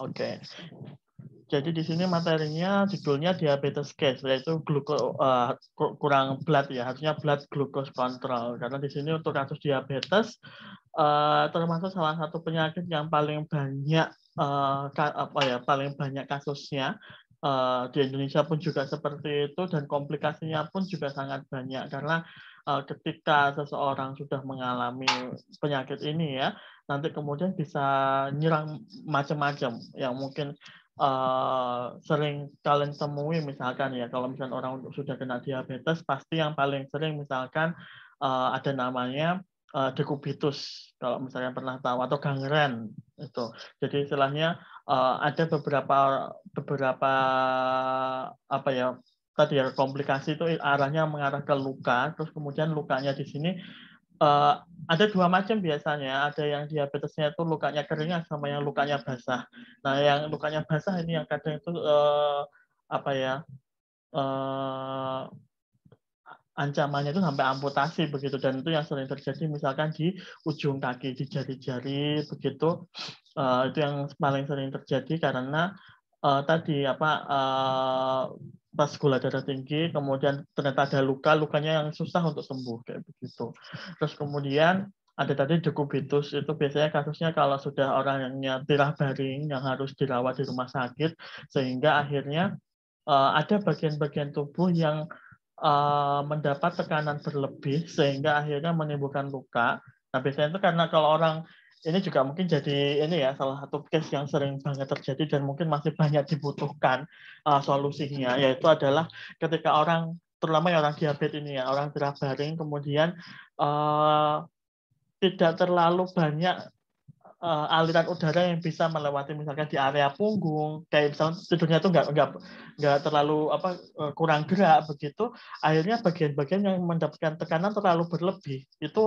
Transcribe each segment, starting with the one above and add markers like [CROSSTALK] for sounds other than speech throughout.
Oke. Jadi di sini materinya judulnya diabetes case yaitu gluko uh, eh, kurang blood ya harusnya blood glucose control karena di sini untuk kasus diabetes uh, termasuk salah satu penyakit yang paling banyak uh, apa ya paling banyak kasusnya uh, di Indonesia pun juga seperti itu dan komplikasinya pun juga sangat banyak karena Eh, ketika seseorang sudah mengalami penyakit ini ya nanti kemudian bisa nyerang macam-macam yang mungkin uh, sering kalian temui misalkan ya kalau misalnya orang sudah kena diabetes pasti yang paling sering misalkan uh, ada namanya uh, dekubitus kalau misalnya pernah tahu atau gangren itu jadi istilahnya uh, ada beberapa beberapa apa ya tadi ya komplikasi itu arahnya mengarah ke luka, terus kemudian lukanya di sini uh, ada dua macam biasanya. Ada yang diabetesnya itu lukanya kering sama yang lukanya basah. Nah, yang lukanya basah ini yang kadang itu uh, apa ya? Uh, ancamannya itu sampai amputasi begitu dan itu yang sering terjadi misalkan di ujung kaki di jari-jari begitu uh, itu yang paling sering terjadi karena uh, tadi apa uh, pas gula darah tinggi, kemudian ternyata ada luka, lukanya yang susah untuk sembuh kayak begitu. Terus kemudian ada tadi dekubitus itu biasanya kasusnya kalau sudah orang orangnya tirah baring yang harus dirawat di rumah sakit sehingga akhirnya uh, ada bagian-bagian tubuh yang uh, mendapat tekanan berlebih sehingga akhirnya menimbulkan luka. Nah biasanya itu karena kalau orang ini juga mungkin jadi ini ya salah satu case yang sering banget terjadi dan mungkin masih banyak dibutuhkan uh, solusinya yaitu adalah ketika orang terutama yang orang diabetes ini ya orang terabaring kemudian uh, tidak terlalu banyak uh, aliran udara yang bisa melewati misalkan di area punggung kayak misalnya tidurnya itu nggak nggak nggak terlalu apa e, kurang gerak begitu akhirnya bagian-bagian yang mendapatkan tekanan terlalu berlebih itu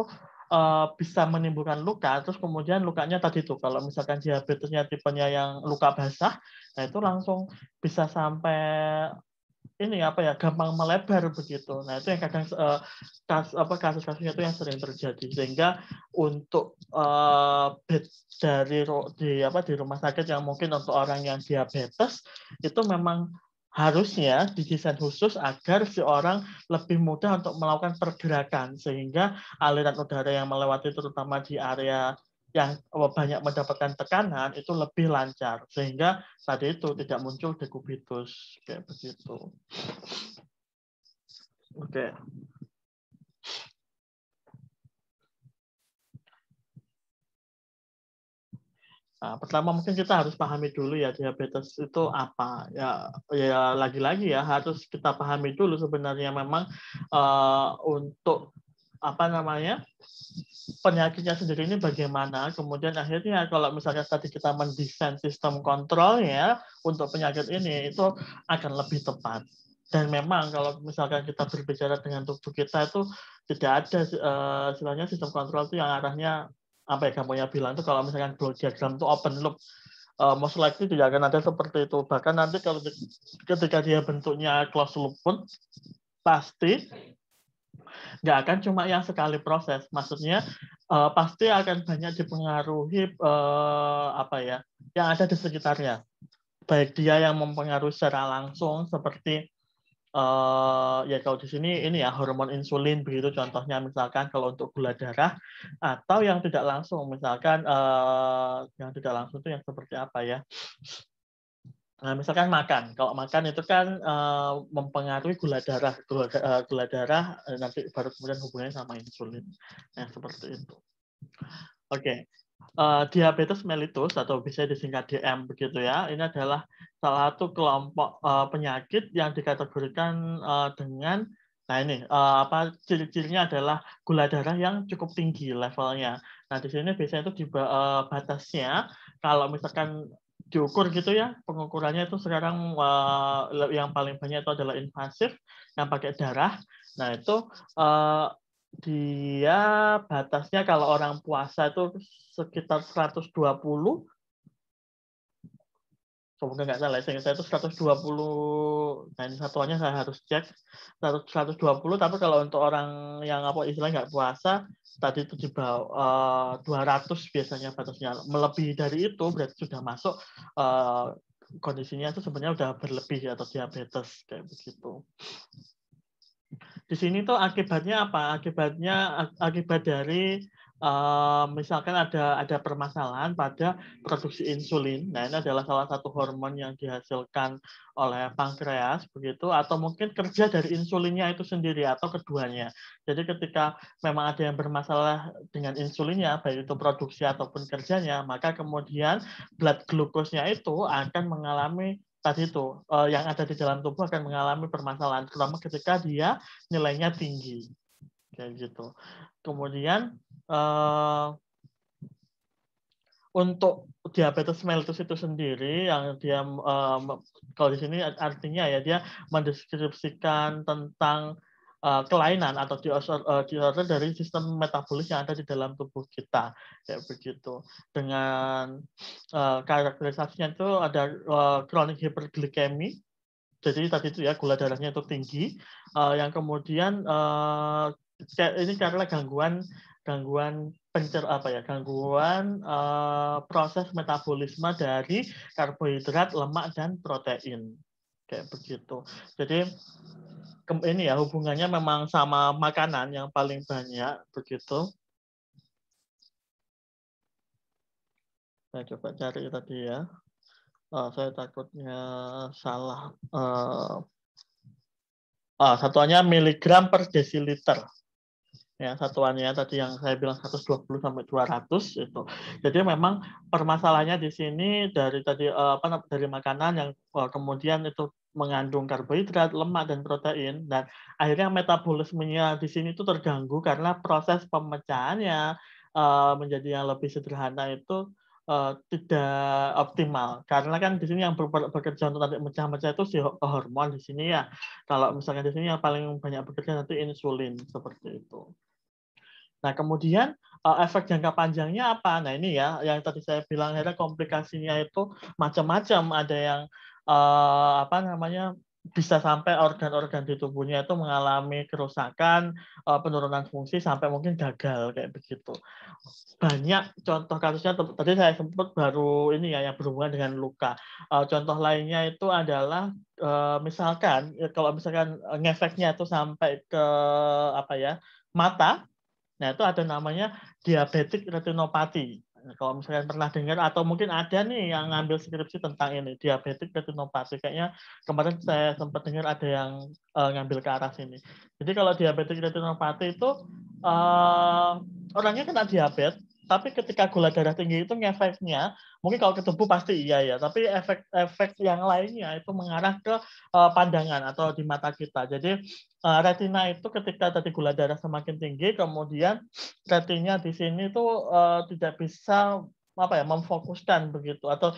Eh, bisa menimbulkan luka, terus kemudian lukanya tadi tuh kalau misalkan diabetesnya tipenya yang luka basah, nah itu langsung bisa sampai ini apa ya gampang melebar begitu. Nah itu yang kadang eh, kasus-kasusnya itu yang sering terjadi sehingga untuk eh, bed dari di apa di rumah sakit yang mungkin untuk orang yang diabetes itu memang harusnya didesain khusus agar si orang lebih mudah untuk melakukan pergerakan sehingga aliran udara yang melewati terutama di area yang oh, banyak mendapatkan tekanan itu lebih lancar sehingga tadi itu tidak muncul dekubitus kayak begitu. Oke. Okay. Nah, pertama mungkin kita harus pahami dulu ya diabetes itu hmm. apa. Ya ya lagi-lagi ya harus kita pahami dulu sebenarnya memang uh, untuk apa namanya penyakitnya sendiri ini bagaimana kemudian akhirnya kalau misalnya tadi kita mendesain sistem kontrol ya untuk penyakit ini itu akan lebih tepat dan memang kalau misalkan kita berbicara dengan tubuh kita itu tidak ada uh, istilahnya sistem kontrol itu yang arahnya apa ya gampangnya bilang itu kalau misalkan block diagram itu open loop uh, most likely tidak akan ada seperti itu bahkan nanti kalau ketika dia bentuknya close loop pun pasti nggak akan cuma yang sekali proses maksudnya uh, pasti akan banyak dipengaruhi uh, apa ya yang ada di sekitarnya baik dia yang mempengaruhi secara langsung seperti uh, ya kalau di sini ini ya hormon insulin begitu contohnya misalkan kalau untuk gula darah atau yang tidak langsung misalkan uh, yang tidak langsung itu yang seperti apa ya Nah, misalkan makan, kalau makan itu kan uh, mempengaruhi gula darah, gula, uh, gula darah nanti baru kemudian hubungannya sama insulin, yang seperti itu. Oke, okay. Eh, diabetes mellitus atau bisa disingkat DM begitu ya. Ini adalah salah satu kelompok uh, penyakit yang dikategorikan uh, dengan nah ini uh, apa ciri-cirinya adalah gula darah yang cukup tinggi levelnya. Nah di sini biasanya itu di uh, batasnya kalau misalkan diukur gitu ya pengukurannya itu sekarang uh, yang paling banyak itu adalah invasif yang pakai darah. Nah itu uh, dia batasnya kalau orang puasa itu sekitar 120 semoga nggak salah ya, saya itu 120 dan satuannya saya harus cek 120 tapi kalau untuk orang yang apa istilah nggak puasa tadi itu di bawah uh, eh, 200 biasanya batasnya melebihi dari itu berarti sudah masuk uh, kondisinya itu sebenarnya sudah berlebih atau diabetes kayak begitu di sini tuh akibatnya apa? Akibatnya akibat dari uh, misalkan ada ada permasalahan pada produksi insulin. Nah, ini adalah salah satu hormon yang dihasilkan oleh pankreas begitu atau mungkin kerja dari insulinnya itu sendiri atau keduanya. Jadi ketika memang ada yang bermasalah dengan insulinnya baik itu produksi ataupun kerjanya, maka kemudian blood glukosnya itu akan mengalami tadi itu uh, yang ada di dalam tubuh akan mengalami permasalahan terutama ketika dia nilainya tinggi kayak gitu kemudian uh, untuk diabetes mellitus itu sendiri yang dia uh, kalau di sini artinya ya dia mendeskripsikan tentang Eh, kelainan atau disorder, eh, uh, dari sistem metabolis yang ada di dalam tubuh kita kayak begitu dengan uh, karakterisasinya itu ada uh, kronik hiperglikemi jadi tadi itu ya gula darahnya itu tinggi uh, yang kemudian uh, ini karena gangguan gangguan pencer apa ya gangguan uh, proses metabolisme dari karbohidrat, lemak dan protein kayak begitu. Jadi ini ya hubungannya memang sama makanan yang paling banyak begitu. Saya coba cari tadi ya. Oh, saya takutnya salah. Uh, oh, satuannya miligram per desiliter. Ya, satuannya tadi yang saya bilang 120 sampai 200 itu. Jadi memang permasalahannya di sini dari tadi eh, apa dari makanan yang eh, kemudian itu mengandung karbohidrat, lemak, dan protein. Dan akhirnya metabolismenya di sini itu terganggu karena proses pemecahannya uh, menjadi yang lebih sederhana itu uh, tidak optimal. Karena kan di sini yang bekerja untuk nanti mecah-mecah itu si hormon di sini ya. Kalau misalnya di sini yang paling banyak bekerja nanti insulin seperti itu. Nah, kemudian eh, efek jangka panjangnya apa? Nah, ini ya yang tadi saya bilang ada komplikasinya itu macam-macam. Ada yang uh, apa namanya bisa sampai organ-organ di tubuhnya itu mengalami kerusakan, uh, penurunan fungsi sampai mungkin gagal kayak begitu. Banyak contoh kasusnya tadi saya sempat baru ini ya yang berhubungan dengan luka. Uh, contoh lainnya itu adalah uh, misalkan ya kalau misalkan ngefeknya itu sampai ke apa ya mata, nah itu ada namanya diabetik retinopati kalau misalnya pernah dengar atau mungkin ada nih yang ngambil skripsi tentang ini diabetik retinopati kayaknya kemarin saya sempat dengar ada yang uh, ngambil ke arah sini jadi kalau diabetik retinopati itu uh, orangnya kena diabetes tapi ketika gula darah tinggi itu efeknya mungkin kalau ketemu pasti iya ya tapi efek-efek yang lainnya itu mengarah ke uh, pandangan atau di mata kita jadi uh, retina itu ketika tadi gula darah semakin tinggi kemudian retinya di sini itu uh, eh, tidak bisa apa ya memfokuskan begitu atau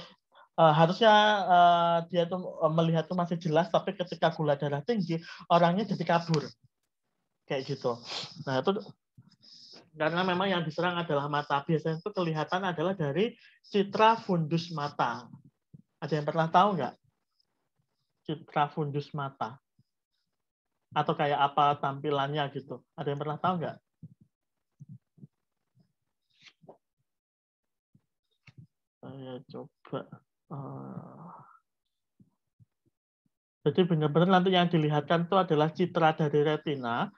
uh, harusnya uh, dia tuh melihat tuh masih jelas tapi ketika gula darah tinggi orangnya jadi kabur kayak gitu nah itu karena memang yang diserang adalah mata. Biasanya itu kelihatan adalah dari citra fundus mata. Ada yang pernah tahu nggak? Citra fundus mata. Atau kayak apa tampilannya gitu. Ada yang pernah tahu nggak? Saya coba. Eh, jadi benar-benar nanti yang dilihatkan itu adalah citra dari retina,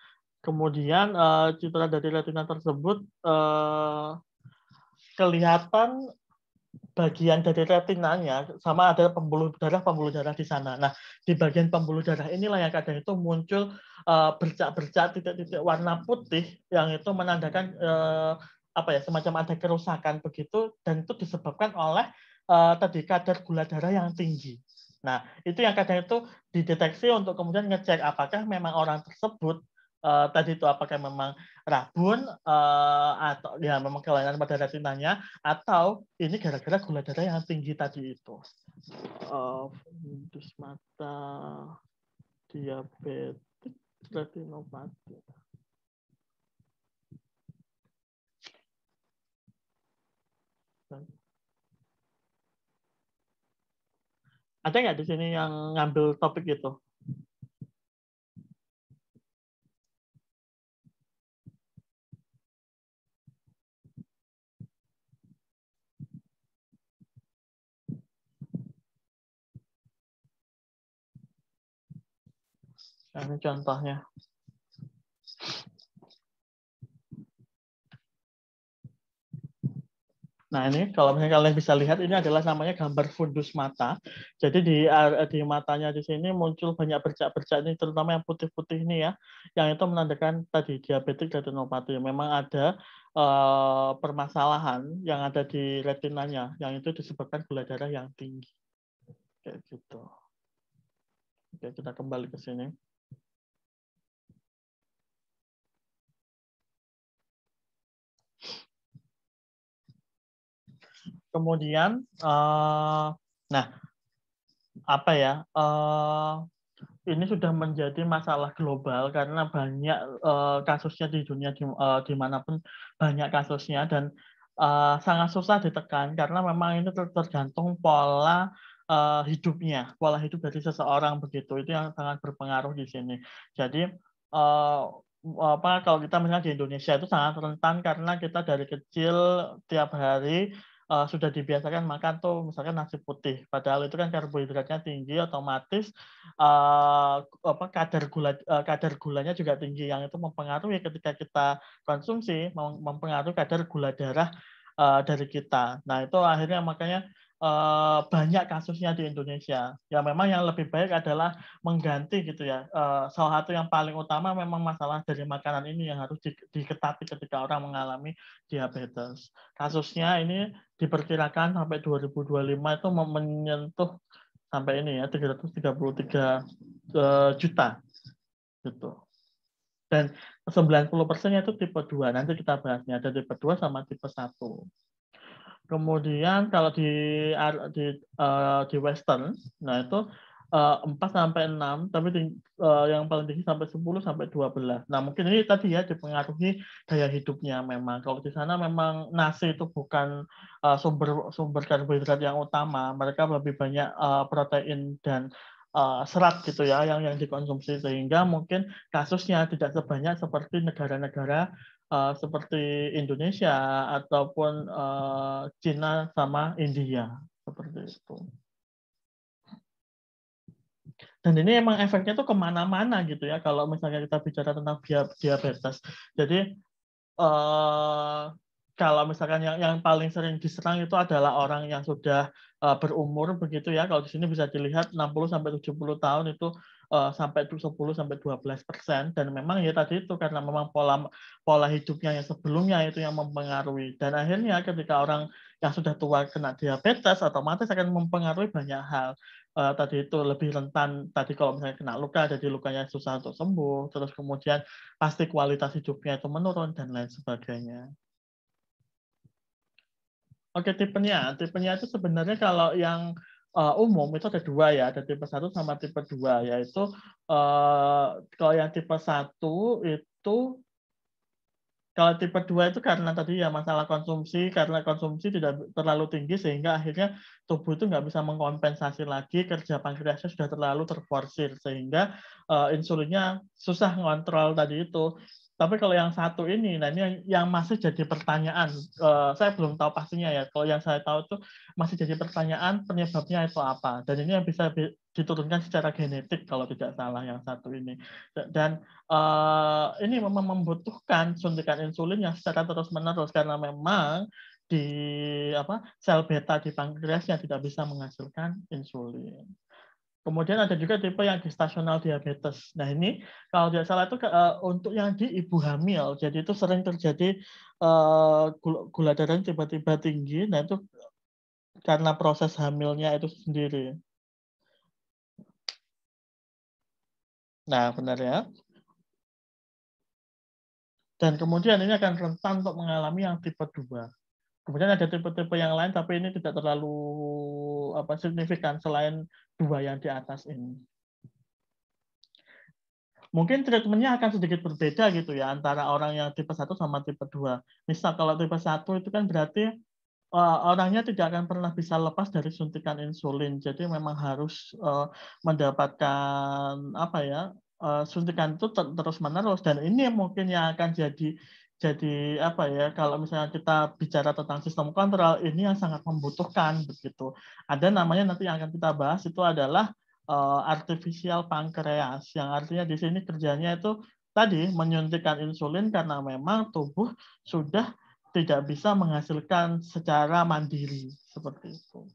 Kemudian uh, citra dari retina tersebut uh, kelihatan bagian dari retinanya sama ada pembuluh darah pembuluh darah di sana. Nah, di bagian pembuluh darah inilah yang kadang itu muncul eh, bercak-bercak uh, titik-titik warna putih yang itu menandakan uh, apa ya semacam ada kerusakan begitu dan itu disebabkan oleh uh, tadi kadar gula darah yang tinggi. Nah, itu yang kadang itu dideteksi untuk kemudian ngecek apakah memang orang tersebut uh, tadi itu apakah memang rabun uh, atau ya memang kelainan pada retinanya atau ini gara-gara gula darah yang tinggi tadi itu. Uh, mata diabetik retinopati. Ada nggak di sini yang ngambil topik itu? ini contohnya. Nah ini kalau misalnya kalian bisa lihat ini adalah namanya gambar fundus mata. Jadi di eh, di matanya di sini muncul banyak bercak-bercak ini terutama yang putih-putih ini ya, yang itu menandakan tadi diabetik retinopati. Memang ada eh, permasalahan yang ada di retinanya, yang itu disebabkan gula darah yang tinggi. Kayak gitu. Oke kita kembali ke sini. kemudian uh, nah apa ya uh, ini sudah menjadi masalah global karena banyak uh, kasusnya di dunia di, uh, dimanapun banyak kasusnya dan uh, sangat susah ditekan karena memang ini ter tergantung pola uh, hidupnya pola hidup dari seseorang begitu itu yang sangat berpengaruh di sini jadi uh, apa kalau kita misalnya di Indonesia itu sangat rentan karena kita dari kecil tiap hari uh, sudah dibiasakan makan tuh misalkan nasi putih padahal itu kan karbohidratnya tinggi otomatis uh, apa kadar gula uh, kadar gulanya juga tinggi yang itu mempengaruhi ketika kita konsumsi mempengaruhi kadar gula darah uh, dari kita nah itu akhirnya makanya Eh, banyak kasusnya di Indonesia. Ya memang yang lebih baik adalah mengganti gitu ya. Eh, salah satu yang paling utama memang masalah dari makanan ini yang harus di, diketapi ketika orang mengalami diabetes. Kasusnya ini diperkirakan sampai 2025 itu menyentuh sampai ini ya 333 eh, juta gitu. Dan 90 persennya itu tipe 2. Nanti kita bahasnya ada tipe 2 sama tipe 1. Kemudian kalau di di uh, di western, nah itu eh, empat sampai enam, tapi di, uh, yang paling tinggi sampai 10 sampai 12. Nah, mungkin ini tadi ya dipengaruhi gaya hidupnya memang. Kalau di sana memang nasi itu bukan uh, sumber sumber karbohidrat yang utama, mereka lebih banyak uh, protein dan uh, serat gitu ya yang yang dikonsumsi sehingga mungkin kasusnya tidak sebanyak seperti negara-negara uh, seperti Indonesia ataupun uh, Cina sama India seperti itu. Dan ini emang efeknya tuh kemana-mana gitu ya kalau misalnya kita bicara tentang diabetes. Jadi uh, kalau misalkan yang yang paling sering diserang itu adalah orang yang sudah uh, berumur begitu ya. Kalau di sini bisa dilihat 60 sampai 70 tahun itu uh, sampai 10 sampai 12 persen dan memang ya tadi itu karena memang pola pola hidupnya yang sebelumnya itu yang mempengaruhi dan akhirnya ketika orang yang sudah tua kena diabetes otomatis akan mempengaruhi banyak hal uh, tadi itu lebih rentan tadi kalau misalnya kena luka jadi lukanya susah untuk sembuh terus kemudian pasti kualitas hidupnya itu menurun dan lain sebagainya. Oke tipenya tipenya itu sebenarnya kalau yang uh, umum itu ada dua ya, ada tipe satu sama tipe dua yaitu uh, kalau yang tipe satu itu kalau tipe dua itu karena tadi ya masalah konsumsi, karena konsumsi tidak terlalu tinggi sehingga akhirnya tubuh itu nggak bisa mengkompensasi lagi kerja pankreasnya sudah terlalu terforsir sehingga uh, insulinnya susah ngontrol tadi itu. Tapi kalau yang satu ini, nah ini yang, masih jadi pertanyaan. Uh, saya belum tahu pastinya ya. Kalau yang saya tahu itu masih jadi pertanyaan penyebabnya itu apa. Dan ini yang bisa diturunkan secara genetik kalau tidak salah yang satu ini. Dan uh, ini memang membutuhkan suntikan insulin yang secara terus-menerus karena memang di apa sel beta di pankreas yang tidak bisa menghasilkan insulin. Kemudian ada juga tipe yang gestasional diabetes. Nah ini kalau tidak salah itu uh, untuk yang di ibu hamil, jadi itu sering terjadi uh, gula darah tiba-tiba tinggi. Nah itu karena proses hamilnya itu sendiri. Nah benar ya. Dan kemudian ini akan rentan untuk mengalami yang tipe 2. Kemudian ada tipe-tipe yang lain, tapi ini tidak terlalu apa signifikan selain dua yang di atas ini. Mungkin treatmentnya akan sedikit berbeda gitu ya antara orang yang tipe 1 sama tipe 2. Misal kalau tipe 1 itu kan berarti eh, orangnya tidak akan pernah bisa lepas dari suntikan insulin. Jadi memang harus eh, mendapatkan apa ya eh, suntikan itu terus menerus dan ini mungkin yang akan jadi jadi apa ya kalau misalnya kita bicara tentang sistem kontrol ini yang sangat membutuhkan begitu ada namanya nanti yang akan kita bahas itu adalah uh, artificial pancreas yang artinya di sini kerjanya itu tadi menyuntikkan insulin karena memang tubuh sudah tidak bisa menghasilkan secara mandiri seperti itu.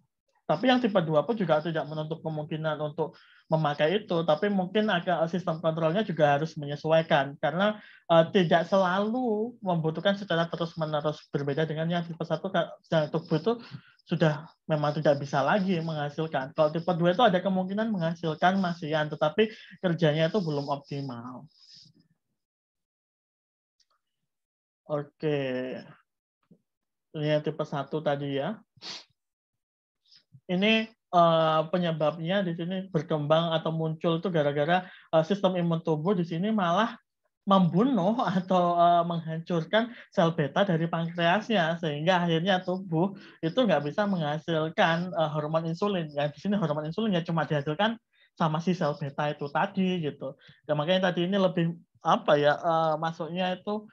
Tapi yang tipe 2 pun juga tidak menutup kemungkinan untuk memakai itu, tapi mungkin agak sistem kontrolnya juga harus menyesuaikan karena uh, tidak selalu membutuhkan secara terus-menerus berbeda dengan yang tipe 1 dan tubuh itu sudah memang tidak bisa lagi menghasilkan. Kalau tipe 2 itu ada kemungkinan menghasilkan masian, tetapi kerjanya itu belum optimal. Oke. Ini yang tipe 1 tadi ya ini uh, penyebabnya di sini berkembang atau muncul itu gara-gara uh, sistem imun tubuh di sini malah membunuh [LAUGHS] atau uh, menghancurkan sel beta dari pankreasnya sehingga akhirnya tubuh itu nggak bisa menghasilkan uh, hormon insulin. Ya di sini hormon insulinnya cuma dihasilkan sama si sel beta itu tadi gitu. Ya, makanya tadi ini lebih apa ya uh, masuknya itu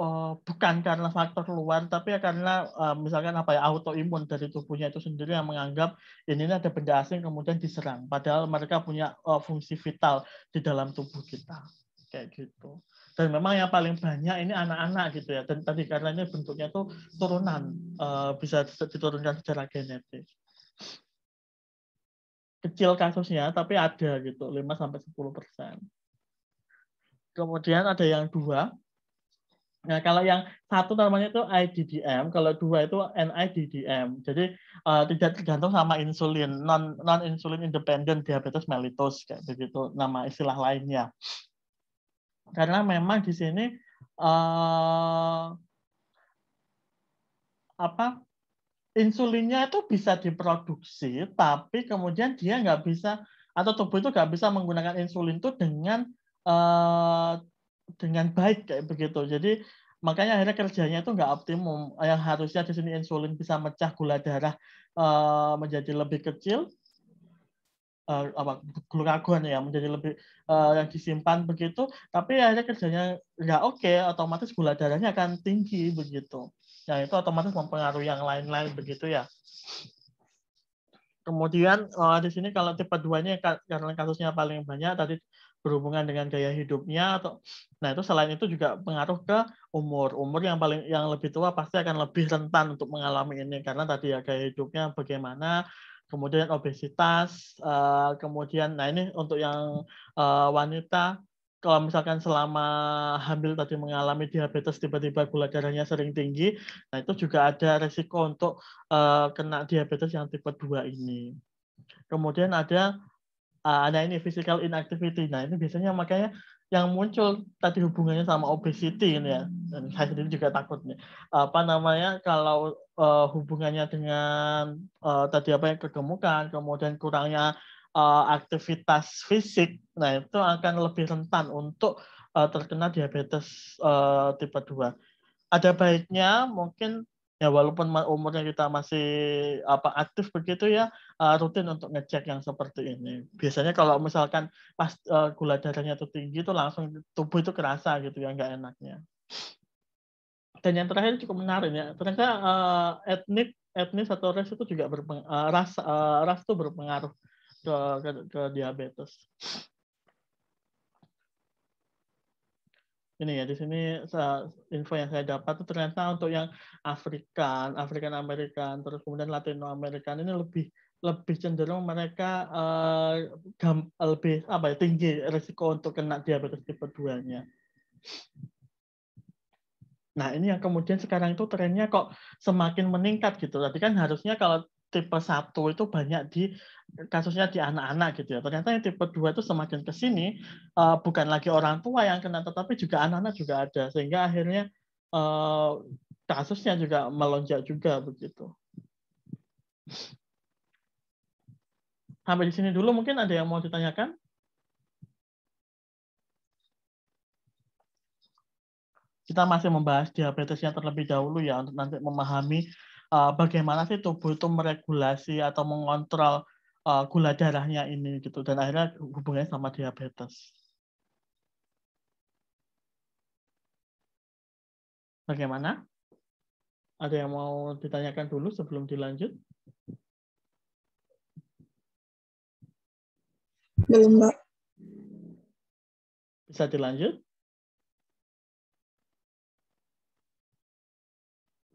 uh, bukan karena faktor luar, tapi karena uh, misalkan apa ya autoimun dari tubuhnya itu sendiri yang menganggap ini ada benda asing kemudian diserang, padahal mereka punya uh, fungsi vital di dalam tubuh kita kayak gitu. Dan memang yang paling banyak ini anak-anak gitu ya. Dan tadi karena ini bentuknya itu turunan uh, bisa diturunkan secara genetik kecil kasusnya tapi ada gitu 5 sampai 10 persen kemudian ada yang dua Nah, kalau yang satu namanya itu IDDM, kalau dua itu NIDDM. Jadi uh, tidak tergantung sama insulin, non non insulin independent diabetes mellitus kayak begitu nama istilah lainnya. Karena memang di sini uh, apa insulinnya itu bisa diproduksi, tapi kemudian dia nggak bisa atau tubuh itu nggak bisa menggunakan insulin itu dengan uh, dengan baik kayak begitu. Jadi makanya akhirnya kerjanya itu nggak optimum. Yang harusnya di sini insulin bisa mecah gula darah eh, menjadi lebih kecil, uh, apa glukagon ya menjadi lebih eh, yang disimpan begitu. Tapi akhirnya kerjanya nggak oke, okay, otomatis gula darahnya akan tinggi begitu. Nah itu otomatis mempengaruhi yang lain-lain begitu ya. Kemudian di sini kalau tipe 2 ini karena kasusnya paling banyak tadi berhubungan dengan gaya hidupnya atau nah itu selain itu juga pengaruh ke umur umur yang paling yang lebih tua pasti akan lebih rentan untuk mengalami ini karena tadi ya gaya hidupnya bagaimana kemudian obesitas eh, kemudian nah ini untuk yang eh, wanita kalau misalkan selama hamil tadi mengalami diabetes tiba-tiba gula darahnya sering tinggi, nah itu juga ada resiko untuk eh, kena diabetes yang tipe 2 ini. Kemudian ada uh, nah ini physical inactivity nah ini biasanya makanya yang muncul tadi hubungannya sama obesity ini ya dan saya sendiri juga takutnya apa namanya kalau uh, hubungannya dengan uh, tadi apa yang kegemukan kemudian kurangnya uh, aktivitas fisik nah itu akan lebih rentan untuk uh, terkena diabetes uh, tipe 2 ada baiknya mungkin ya walaupun umurnya kita masih apa aktif begitu ya uh, rutin untuk ngecek yang seperti ini. Biasanya kalau misalkan pas uh, gula darahnya itu tinggi itu langsung tubuh itu kerasa gitu ya nggak enaknya. Dan yang terakhir cukup menarik ya ternyata uh, etnik etnis atau ras itu juga berpeng, uh, ras uh, ras itu berpengaruh ke, ke, ke diabetes. ini ya di sini info yang saya dapat itu ternyata untuk yang Afrika, Afrikan Amerikan, terus kemudian Latino Amerikan ini lebih lebih cenderung mereka uh, gam, lebih apa ya tinggi risiko untuk kena diabetes tipe 2-nya. Nah, ini yang kemudian sekarang itu trennya kok semakin meningkat gitu. Tadi kan harusnya kalau tipe satu itu banyak di kasusnya di anak-anak gitu ya. Ternyata yang tipe 2 itu semakin ke sini uh, bukan lagi orang tua yang kena tetapi juga anak-anak juga ada sehingga akhirnya uh, kasusnya juga melonjak juga begitu. Sampai di sini dulu mungkin ada yang mau ditanyakan? Kita masih membahas diabetesnya terlebih dahulu ya untuk nanti memahami Eh, bagaimana sih tubuh itu meregulasi atau mengontrol uh, gula darahnya ini gitu dan akhirnya hubungannya sama diabetes. Bagaimana? Ada yang mau ditanyakan dulu sebelum dilanjut? Belum, Mbak. Bisa dilanjut?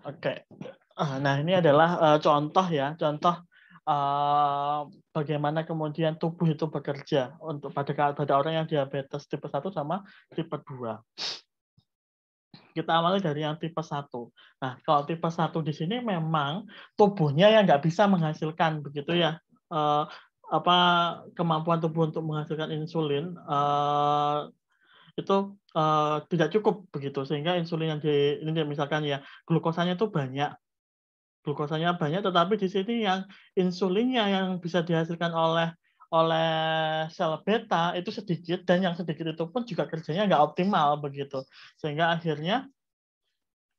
Oke. Okay. Ah, nah, ini adalah uh, contoh ya, contoh uh, bagaimana kemudian tubuh itu bekerja untuk pada pada orang yang diabetes tipe 1 sama tipe 2. Kita awali dari yang tipe 1. Nah, kalau tipe 1 di sini memang tubuhnya yang nggak bisa menghasilkan begitu ya. Uh, apa kemampuan tubuh untuk menghasilkan insulin uh, itu uh, tidak cukup begitu sehingga insulin yang di ini misalkan ya glukosanya itu banyak glukosanya banyak tetapi di sini yang insulinnya yang bisa dihasilkan oleh oleh sel beta itu sedikit dan yang sedikit itu pun juga kerjanya nggak optimal begitu sehingga akhirnya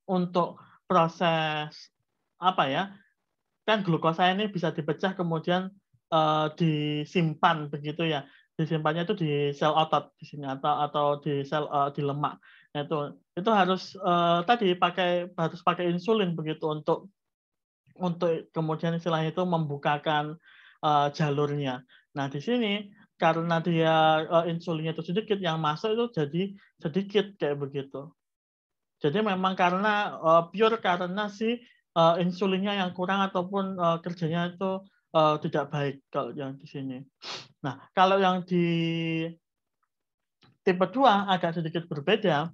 untuk proses apa ya kan glukosa ini bisa dipecah kemudian e, disimpan begitu ya disimpannya itu di sel otot di sini atau atau di sel e, di lemak nah, itu itu harus e, tadi pakai harus pakai insulin begitu untuk untuk kemudian istilahnya itu membukakan uh, jalurnya. Nah di sini karena dia uh, eh, insulinnya itu sedikit, yang masuk itu jadi sedikit kayak begitu. Jadi memang karena uh, pure karena si uh, insulinnya yang kurang ataupun uh, kerjanya itu uh, tidak baik kalau yang di sini. Nah kalau yang di tipe 2 agak sedikit berbeda.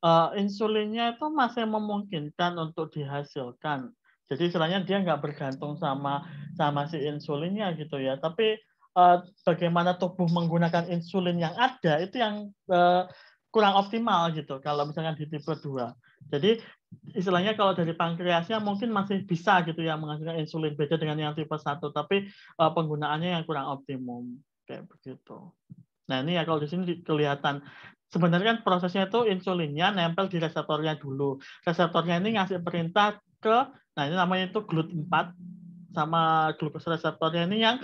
Uh, insulinnya itu masih memungkinkan untuk dihasilkan jadi istilahnya dia nggak bergantung sama sama si insulinnya gitu ya. Tapi uh, bagaimana tubuh menggunakan insulin yang ada itu yang uh, kurang optimal gitu kalau misalnya di tipe 2. Jadi istilahnya kalau dari pankreasnya mungkin masih bisa gitu ya menghasilkan insulin beda dengan yang tipe 1 tapi uh, penggunaannya yang kurang optimum kayak begitu. Nah, ini ya kalau di sini kelihatan sebenarnya kan prosesnya itu insulinnya nempel di reseptornya dulu. Reseptornya ini ngasih perintah ke nah ini namanya itu glut 4 sama glukosa reseptornya ini yang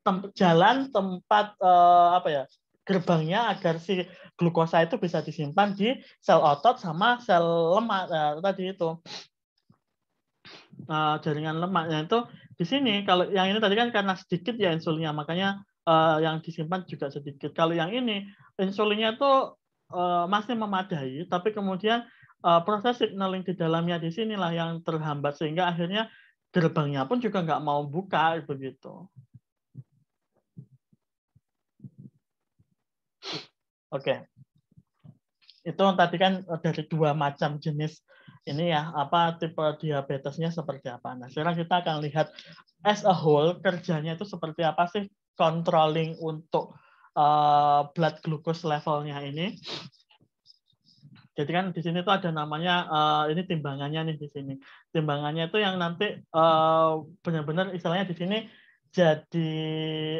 tem jalan tempat uh, apa ya gerbangnya agar si glukosa itu bisa disimpan di sel otot sama sel lemak uh, tadi itu uh, jaringan lemaknya itu di sini kalau yang ini tadi kan karena sedikit ya insulinnya makanya uh, yang disimpan juga sedikit kalau yang ini insulinnya itu uh, eh, masih memadai tapi kemudian uh, proses signaling di dalamnya di sinilah yang terhambat sehingga akhirnya gerbangnya pun juga nggak mau buka begitu. Oke. Okay. Itu tadi kan eh, dari dua macam jenis ini ya apa tipe diabetesnya seperti apa. Nah, sekarang kita akan lihat as a whole kerjanya itu seperti apa sih controlling untuk uh, blood glucose levelnya ini. Jadi kan di sini tuh ada namanya uh, ini timbangannya nih di sini. Timbangannya itu yang nanti uh, benar-benar istilahnya di sini jadi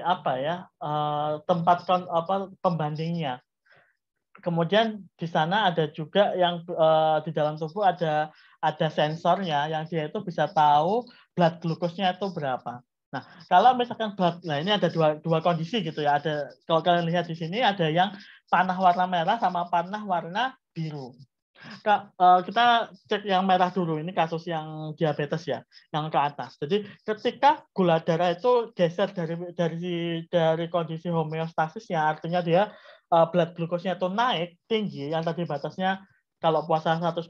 apa ya uh, tempat apa pembandingnya. Kemudian di sana ada juga yang uh, di dalam tubuh ada ada sensornya yang dia itu bisa tahu blood glukosnya itu berapa. Nah, kalau misalkan blood, nah ini ada dua, dua kondisi gitu ya. Ada kalau kalian lihat di sini ada yang panah warna merah sama panah warna biru. Kak, eh, kita cek yang merah dulu. Ini kasus yang diabetes ya, yang ke atas. Jadi ketika gula darah itu geser dari dari dari kondisi homeostasis ya, artinya dia eh, blood glukosnya itu naik tinggi yang tadi batasnya kalau puasa 120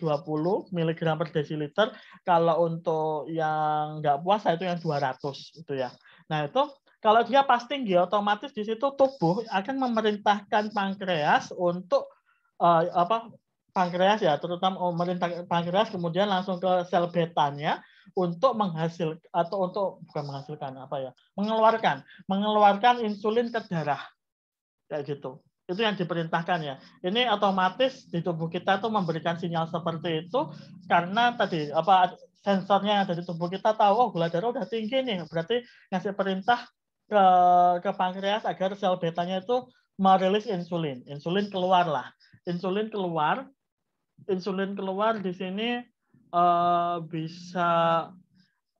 mg per desiliter, kalau untuk yang nggak puasa itu yang 200 itu ya. Nah itu kalau dia pas tinggi, otomatis di situ tubuh akan memerintahkan pankreas untuk uh, apa pankreas ya, terutama melintang pankreas kemudian langsung ke sel betanya untuk menghasil atau untuk bukan menghasilkan apa ya, mengeluarkan mengeluarkan insulin ke darah kayak gitu. Itu yang diperintahkan ya. Ini otomatis di tubuh kita tuh memberikan sinyal seperti itu karena tadi apa sensornya yang ada di tubuh kita tahu oh gula darah udah tinggi nih, berarti ngasih perintah ke ke pankreas agar sel betanya itu merilis insulin. Insulin keluarlah insulin keluar insulin keluar di sini uh, bisa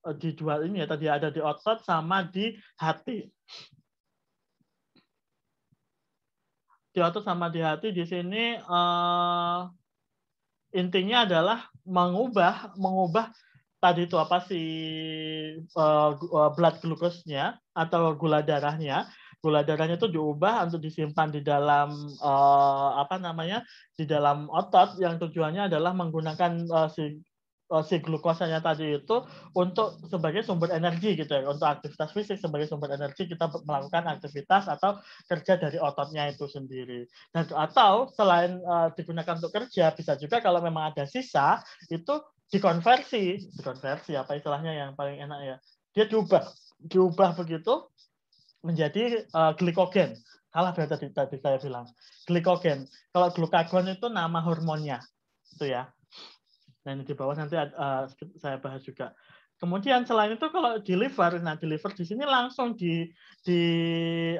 eh, dijual ini ya tadi ada di otot sama di hati di otot sama di hati di sini uh, intinya adalah mengubah mengubah tadi itu apa sih uh, blood nya atau gula darahnya gula darahnya itu diubah untuk disimpan di dalam uh, apa namanya di dalam otot yang tujuannya adalah menggunakan uh, si eh, si glukosanya tadi itu untuk sebagai sumber energi gitu ya untuk aktivitas fisik sebagai sumber energi kita melakukan aktivitas atau kerja dari ototnya itu sendiri dan atau selain uh, digunakan untuk kerja bisa juga kalau memang ada sisa itu dikonversi dikonversi apa istilahnya yang paling enak ya dia diubah diubah begitu menjadi uh, eh, glikogen. Salah berarti tadi, tadi saya bilang glikogen. Kalau glukagon itu nama hormonnya, itu ya. Nah ini di bawah nanti uh, saya bahas juga. Kemudian selain itu kalau di liver, nah di liver di sini langsung di di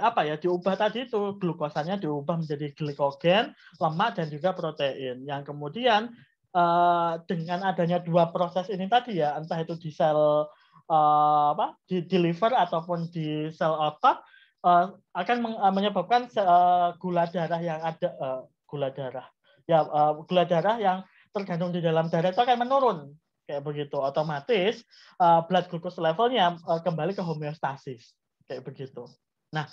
apa ya diubah tadi itu glukosanya diubah menjadi glikogen, lemak dan juga protein. Yang kemudian eh, dengan adanya dua proses ini tadi ya, entah itu di sel uh, apa di deliver ataupun di sel otot uh, eh, akan eh, menyebabkan uh, gula darah yang ada uh, gula darah ya uh, gula darah yang tergantung di dalam darah itu akan menurun kayak begitu otomatis uh, blood glucose levelnya uh, kembali ke homeostasis kayak begitu nah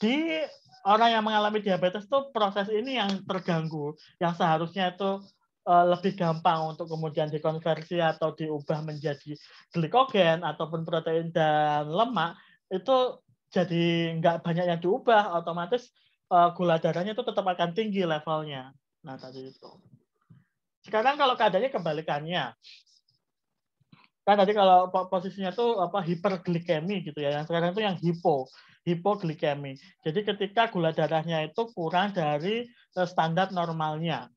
di orang yang mengalami diabetes tuh proses ini yang terganggu yang seharusnya itu Eh, lebih gampang untuk kemudian dikonversi atau diubah menjadi glikogen ataupun protein dan lemak itu jadi nggak banyak yang diubah otomatis uh, gula darahnya itu tetap akan tinggi levelnya nah tadi itu sekarang kalau keadaannya kebalikannya kan tadi kalau posisinya tuh apa hiperglikemi gitu ya yang sekarang itu yang hipo hipoglikemi jadi ketika gula darahnya itu kurang dari eh, standar normalnya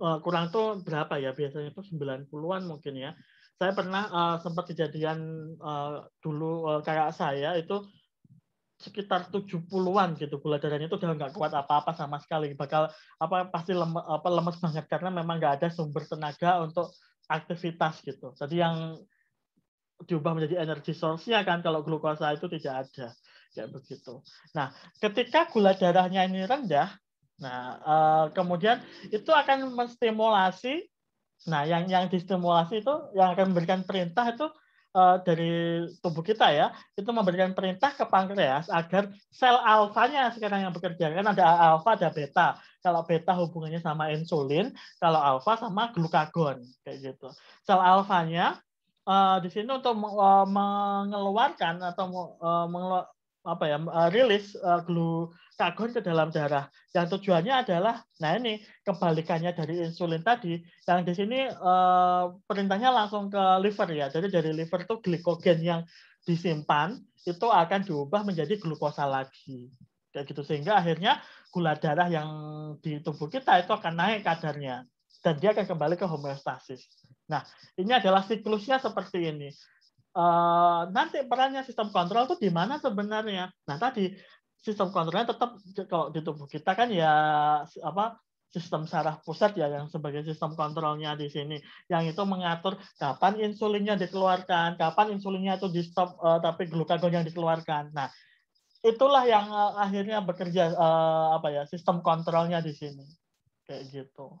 uh, kurang tuh berapa ya biasanya itu 90-an mungkin ya. Saya pernah uh, sempat kejadian uh, dulu uh, kayak saya itu sekitar 70-an gitu gula darahnya itu udah nggak kuat apa-apa sama sekali bakal apa pasti lem, apa lemes banget karena memang nggak ada sumber tenaga untuk aktivitas gitu. Jadi yang diubah menjadi energi source-nya kan kalau glukosa itu tidak ada kayak begitu. Nah, ketika gula darahnya ini rendah, Nah, eh, kemudian itu akan menstimulasi. Nah, yang yang distimulasi itu yang akan memberikan perintah itu eh, dari tubuh kita ya, itu memberikan perintah ke pankreas agar sel alfanya sekarang yang bekerja kan ada alfa ada beta. Kalau beta hubungannya sama insulin, kalau alfa sama glukagon kayak gitu. Sel alfanya uh, di sini untuk mengeluarkan atau apa ya eh, rilis uh, eh, glukagon ke dalam darah yang tujuannya adalah nah ini kebalikannya dari insulin tadi yang di sini uh, perintahnya langsung ke liver ya jadi dari liver tuh glikogen yang disimpan itu akan diubah menjadi glukosa lagi kayak gitu sehingga akhirnya gula darah yang di tubuh kita itu akan naik kadarnya dan dia akan kembali ke homeostasis. Nah, ini adalah siklusnya seperti ini. Eh, nanti perannya sistem kontrol itu di mana sebenarnya? Nah tadi sistem kontrolnya tetap kalau di tubuh kita kan ya apa sistem saraf pusat ya yang sebagai sistem kontrolnya di sini yang itu mengatur kapan insulinnya dikeluarkan kapan insulinnya itu di stop uh, eh, tapi glukagon yang dikeluarkan nah itulah yang uh, akhirnya bekerja uh, apa ya sistem kontrolnya di sini kayak gitu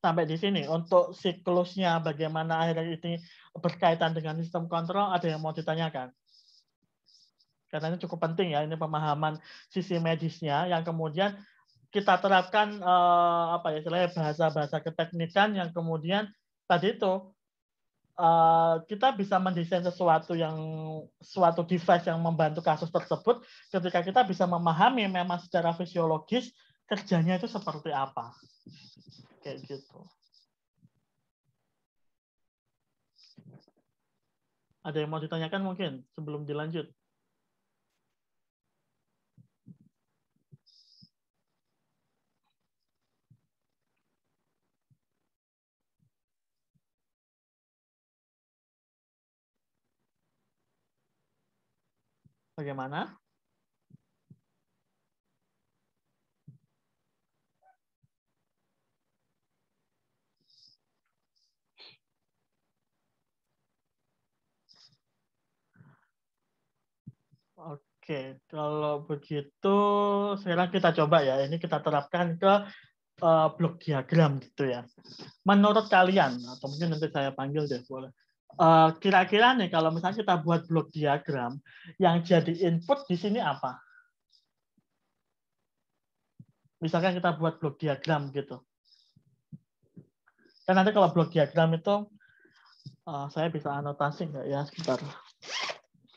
sampai di sini untuk siklusnya bagaimana akhirnya ini berkaitan dengan sistem kontrol ada yang mau ditanyakan karena ini cukup penting ya ini pemahaman sisi medisnya yang kemudian kita terapkan eh, apa ya istilahnya bahasa-bahasa keteknikan yang kemudian tadi itu Uh, kita bisa mendesain sesuatu yang suatu device yang membantu kasus tersebut ketika kita bisa memahami memang secara fisiologis kerjanya itu seperti apa kayak gitu ada yang mau ditanyakan mungkin sebelum dilanjut Bagaimana? Oke, kalau begitu sekarang kita coba ya. Ini kita terapkan ke uh, blok diagram gitu ya. Menurut kalian, atau mungkin nanti saya panggil deh boleh. kira eh, kira-kira nih kalau misalnya kita buat blok diagram, yang jadi input di sini apa? Misalkan kita buat blok diagram gitu. Kan nanti kalau blok diagram itu, uh, saya bisa anotasi nggak ya? sekitar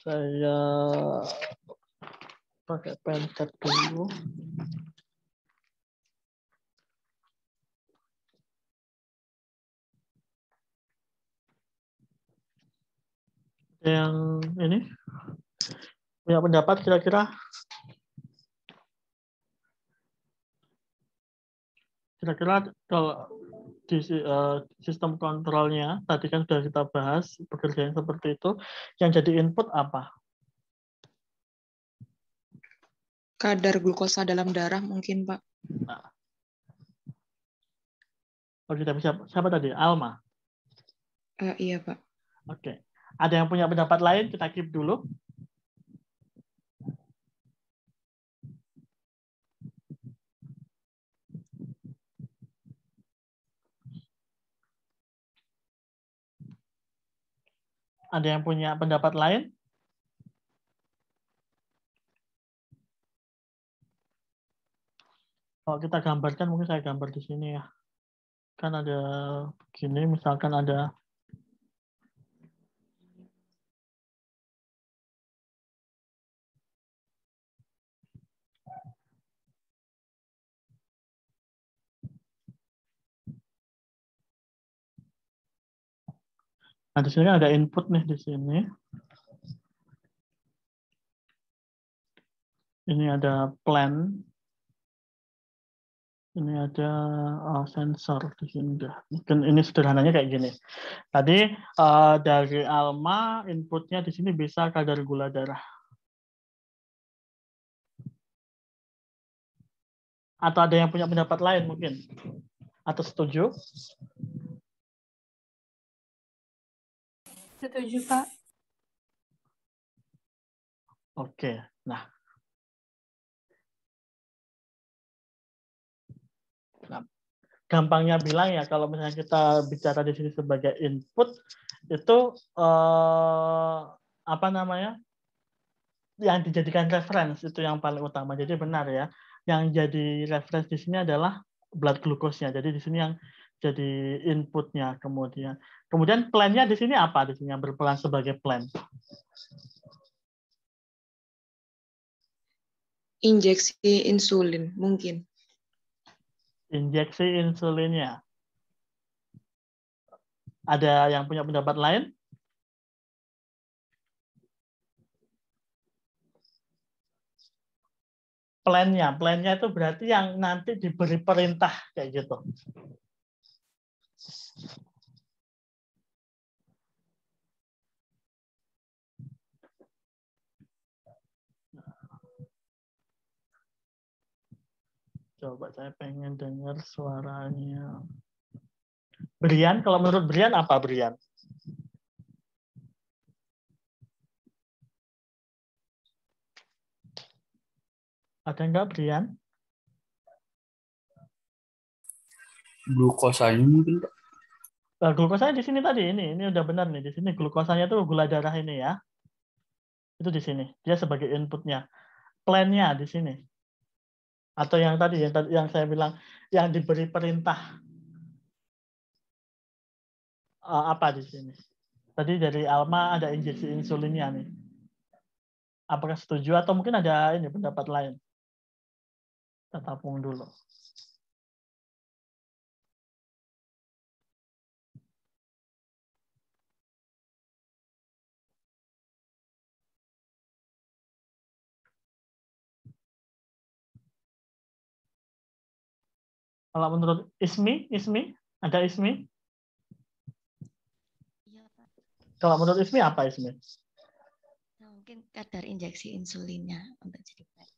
Saya pakai printer dulu. Yang ini punya pendapat kira-kira kira-kira kalau di eh, sistem kontrolnya tadi kan sudah kita bahas pekerjaan seperti itu yang jadi input apa kadar glukosa dalam darah mungkin Pak. Nah. Oke, tapi siapa, siapa tadi? Alma. Uh, iya Pak. Oke, ada yang punya pendapat lain? Kita keep dulu. Ada yang punya pendapat lain? kalau kita gambarkan mungkin saya gambar di sini ya kan ada begini misalkan ada Nah, di sini kan ada input nih di sini. Ini ada plan ini ada uh, sensor di sini udah. Mungkin ini sederhananya kayak gini. Tadi uh, dari Alma inputnya di sini bisa kadar gula darah. Atau ada yang punya pendapat lain mungkin? Atau setuju? Setuju, Pak. Oke. Nah, Nah, gampangnya bilang ya kalau misalnya kita bicara di sini sebagai input itu eh, apa namanya yang dijadikan reference itu yang paling utama. Jadi benar ya, yang jadi reference di sini adalah blood glucose-nya. Jadi di sini yang jadi inputnya kemudian. Kemudian plan-nya di sini apa? Di sini yang berperan sebagai plan. Injeksi insulin mungkin injeksi insulinnya. Ada yang punya pendapat lain? Plannya, plannya itu berarti yang nanti diberi perintah kayak gitu. Coba saya pengen dengar suaranya. Brian, kalau menurut Brian apa Brian? Ada enggak Brian? Glukosanya mungkin Pak. Eh, glukosanya di sini tadi ini, ini udah benar nih. Di sini glukosanya tuh gula darah ini ya. Itu di sini. Dia sebagai inputnya. Plannya di sini atau yang tadi yang yang saya bilang yang diberi perintah uh, apa di sini? Tadi dari Alma ada injeksi insulinnya nih. Apakah setuju atau mungkin ada ini pendapat lain? Kita dulu. Kalau menurut Ismi, Ismi, ada Ismi? Iya, Kalau menurut Ismi apa Ismi? Nah, mungkin kadar injeksi insulinnya untuk jadi banyak.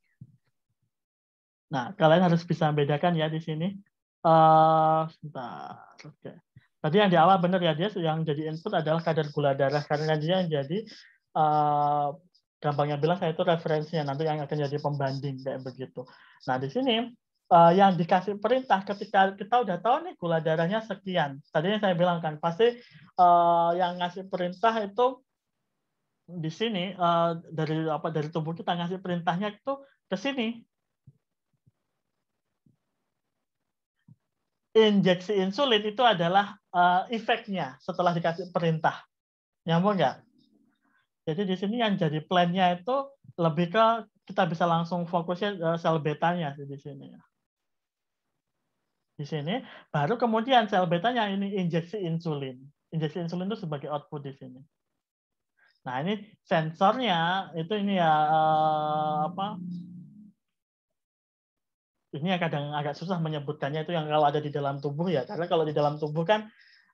Nah, kalian harus bisa bedakan ya di sini. Uh, sebentar. Oke. Tadi yang di awal benar ya dia yang jadi input adalah kadar gula darah karena dia yang jadi uh, gampangnya bilang saya itu referensinya nanti yang akan jadi pembanding kayak begitu. Nah di sini uh, yang dikasih perintah ketika kita udah tahu nih gula darahnya sekian. Tadinya saya bilang kan pasti uh, yang ngasih perintah itu di sini uh, dari apa dari tubuh kita ngasih perintahnya itu ke sini. Injeksi insulin itu adalah uh, efeknya setelah dikasih perintah. Nyambung nggak? Jadi di sini yang jadi plannya itu lebih ke kita bisa langsung fokusnya sel betanya di sini Uh, di sini. Baru kemudian sel betanya ini injeksi insulin. Injeksi insulin itu sebagai output di sini. Nah ini sensornya itu ini ya eh, apa? Ini ya kadang agak susah menyebutkannya itu yang kalau ada di dalam tubuh ya karena kalau di dalam tubuh kan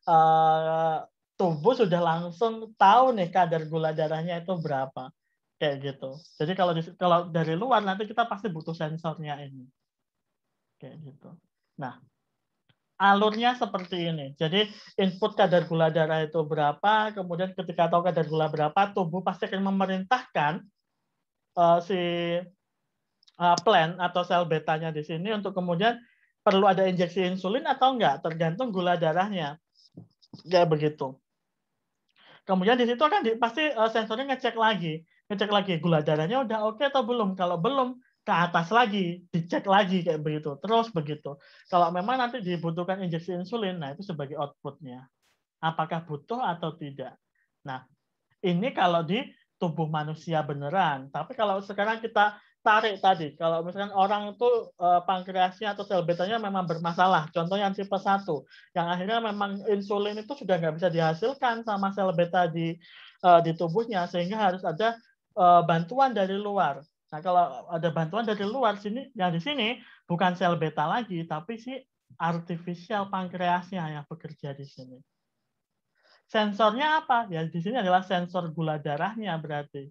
eh, tubuh sudah langsung tahu nih kadar gula darahnya itu berapa kayak gitu. Jadi kalau di, kalau dari luar nanti kita pasti butuh sensornya ini kayak gitu. Nah alurnya seperti ini. Jadi input kadar gula darah itu berapa, kemudian ketika tahu kadar gula berapa, tubuh pasti akan memerintahkan uh, si uh, eh, plan atau sel betanya di sini untuk kemudian perlu ada injeksi insulin atau enggak, tergantung gula darahnya. Ya begitu. Kemudian di situ kan di, pasti uh, sensornya ngecek lagi, ngecek lagi gula darahnya udah oke okay atau belum. Kalau belum, ke atas lagi, dicek lagi kayak begitu, terus begitu. Kalau memang nanti dibutuhkan injeksi insulin, nah itu sebagai outputnya. Apakah butuh atau tidak? Nah, ini kalau di tubuh manusia beneran. Tapi kalau sekarang kita tarik tadi, kalau misalkan orang itu eh, pankreasnya atau sel betanya memang bermasalah, contoh yang tipe satu yang akhirnya memang insulin itu sudah nggak bisa dihasilkan sama sel beta di eh, di tubuhnya, sehingga harus ada eh, bantuan dari luar Nah, kalau ada bantuan dari luar sini, yang di sini bukan sel beta lagi, tapi si artificial pankreasnya yang bekerja di sini. Sensornya apa? Ya di sini adalah sensor gula darahnya berarti.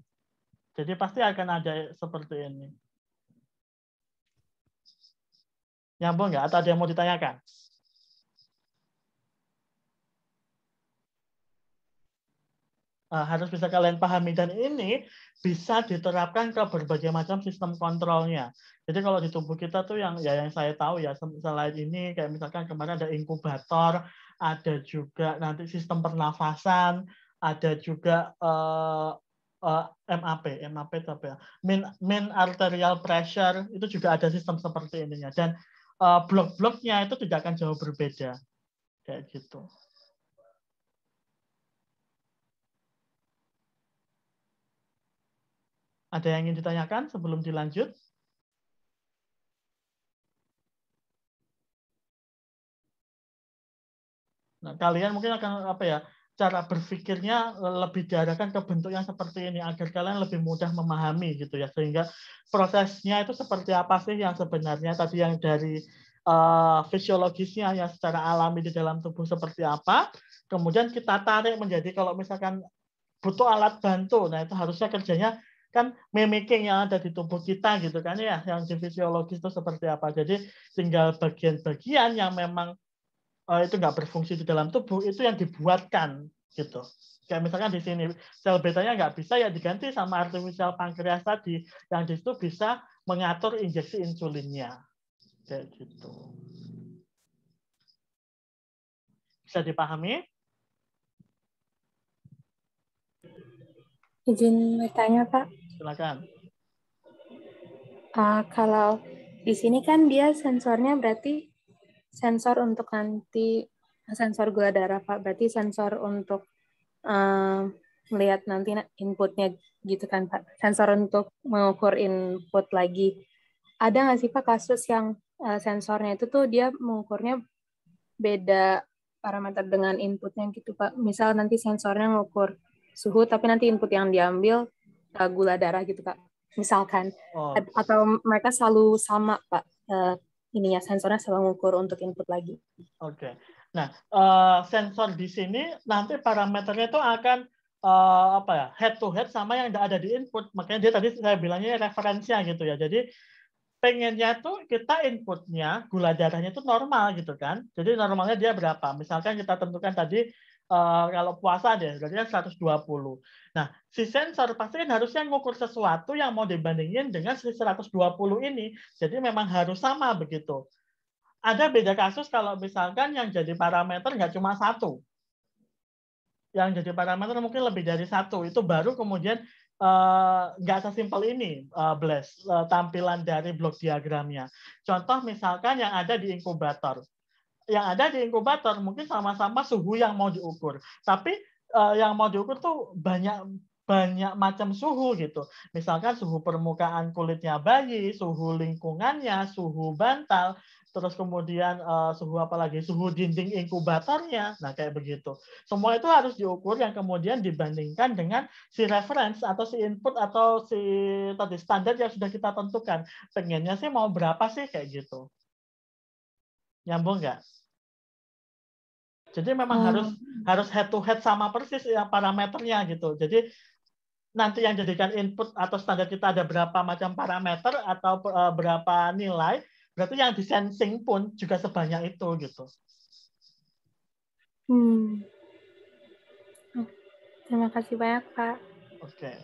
Jadi pasti akan ada seperti ini. Nyambung nggak? Atau ada yang mau ditanyakan? Eh, harus bisa kalian pahami dan ini bisa diterapkan ke berbagai macam sistem kontrolnya. Jadi kalau di tubuh kita tuh yang ya yang saya tahu ya selain ini kayak misalkan kemarin ada inkubator, ada juga nanti sistem pernafasan, ada juga uh, eh, uh, eh, MAP, MAP tapi ya. Min, min arterial pressure itu juga ada sistem seperti ininya dan uh, blok-bloknya itu tidak akan jauh berbeda kayak gitu. Ada yang ingin ditanyakan sebelum dilanjut? Nah, kalian mungkin akan apa ya? Cara berpikirnya lebih diarahkan ke bentuk yang seperti ini agar kalian lebih mudah memahami gitu ya. Sehingga prosesnya itu seperti apa sih yang sebenarnya tadi yang dari uh, fisiologisnya yang secara alami di dalam tubuh seperti apa. Kemudian kita tarik menjadi kalau misalkan butuh alat bantu. Nah, itu harusnya kerjanya kan mimicking yang ada di tubuh kita gitu kan ya yang di fisiologis itu seperti apa jadi tinggal bagian-bagian yang memang uh, itu nggak berfungsi di dalam tubuh itu yang dibuatkan gitu kayak misalkan di sini sel betanya nggak bisa ya diganti sama artificial pankreas tadi yang di situ bisa mengatur injeksi insulinnya kayak gitu bisa dipahami izin bertanya Pak. Silakan. Uh, kalau di sini kan dia sensornya berarti sensor untuk nanti sensor gula darah pak berarti sensor untuk uh, melihat nanti inputnya gitu kan pak sensor untuk mengukur input lagi ada nggak sih pak kasus yang uh, sensornya itu tuh dia mengukurnya beda parameter dengan inputnya gitu pak misal nanti sensornya mengukur suhu tapi nanti input yang diambil uh, gula darah gitu kak misalkan oh. atau mereka selalu sama pak uh, eh, ininya sensornya selalu mengukur untuk input lagi. Oke. Okay. Nah, uh, sensor di sini nanti parameternya itu akan uh, apa ya head to head sama yang ada di input. Makanya dia tadi saya bilangnya referensinya gitu ya. Jadi pengennya tuh kita inputnya gula darahnya itu normal gitu kan. Jadi normalnya dia berapa? Misalkan kita tentukan tadi Eh, kalau puasa deh, berarti 120. Kan nah, si sensor pasti kan harusnya ngukur sesuatu yang mau dibandingin dengan si 120 ini. Jadi memang harus sama begitu. Ada beda kasus kalau misalkan yang jadi parameter nggak cuma satu. Yang jadi parameter mungkin lebih dari satu. Itu baru kemudian Uh, nggak sesimpel ini, uh, eh, Bless, uh, tampilan dari blok diagramnya. Contoh misalkan yang ada di inkubator yang ada di inkubator mungkin sama-sama suhu yang mau diukur tapi uh, yang mau diukur tuh banyak banyak macam suhu gitu. Misalkan suhu permukaan kulitnya bayi, suhu lingkungannya, suhu bantal, terus kemudian uh, suhu lagi? suhu dinding inkubatornya. Nah, kayak begitu. Semua itu harus diukur yang kemudian dibandingkan dengan si reference atau si input atau si tadi standar yang sudah kita tentukan. Pengennya sih mau berapa sih kayak gitu. Nyambung nggak? Jadi memang hmm. harus harus head to head sama persis ya parameternya gitu. Jadi nanti yang jadikan input atau standar kita ada berapa macam parameter atau uh, berapa nilai, berarti yang disensing pun juga sebanyak itu gitu. Hmm. Oh, terima kasih banyak Pak. Oke. Okay.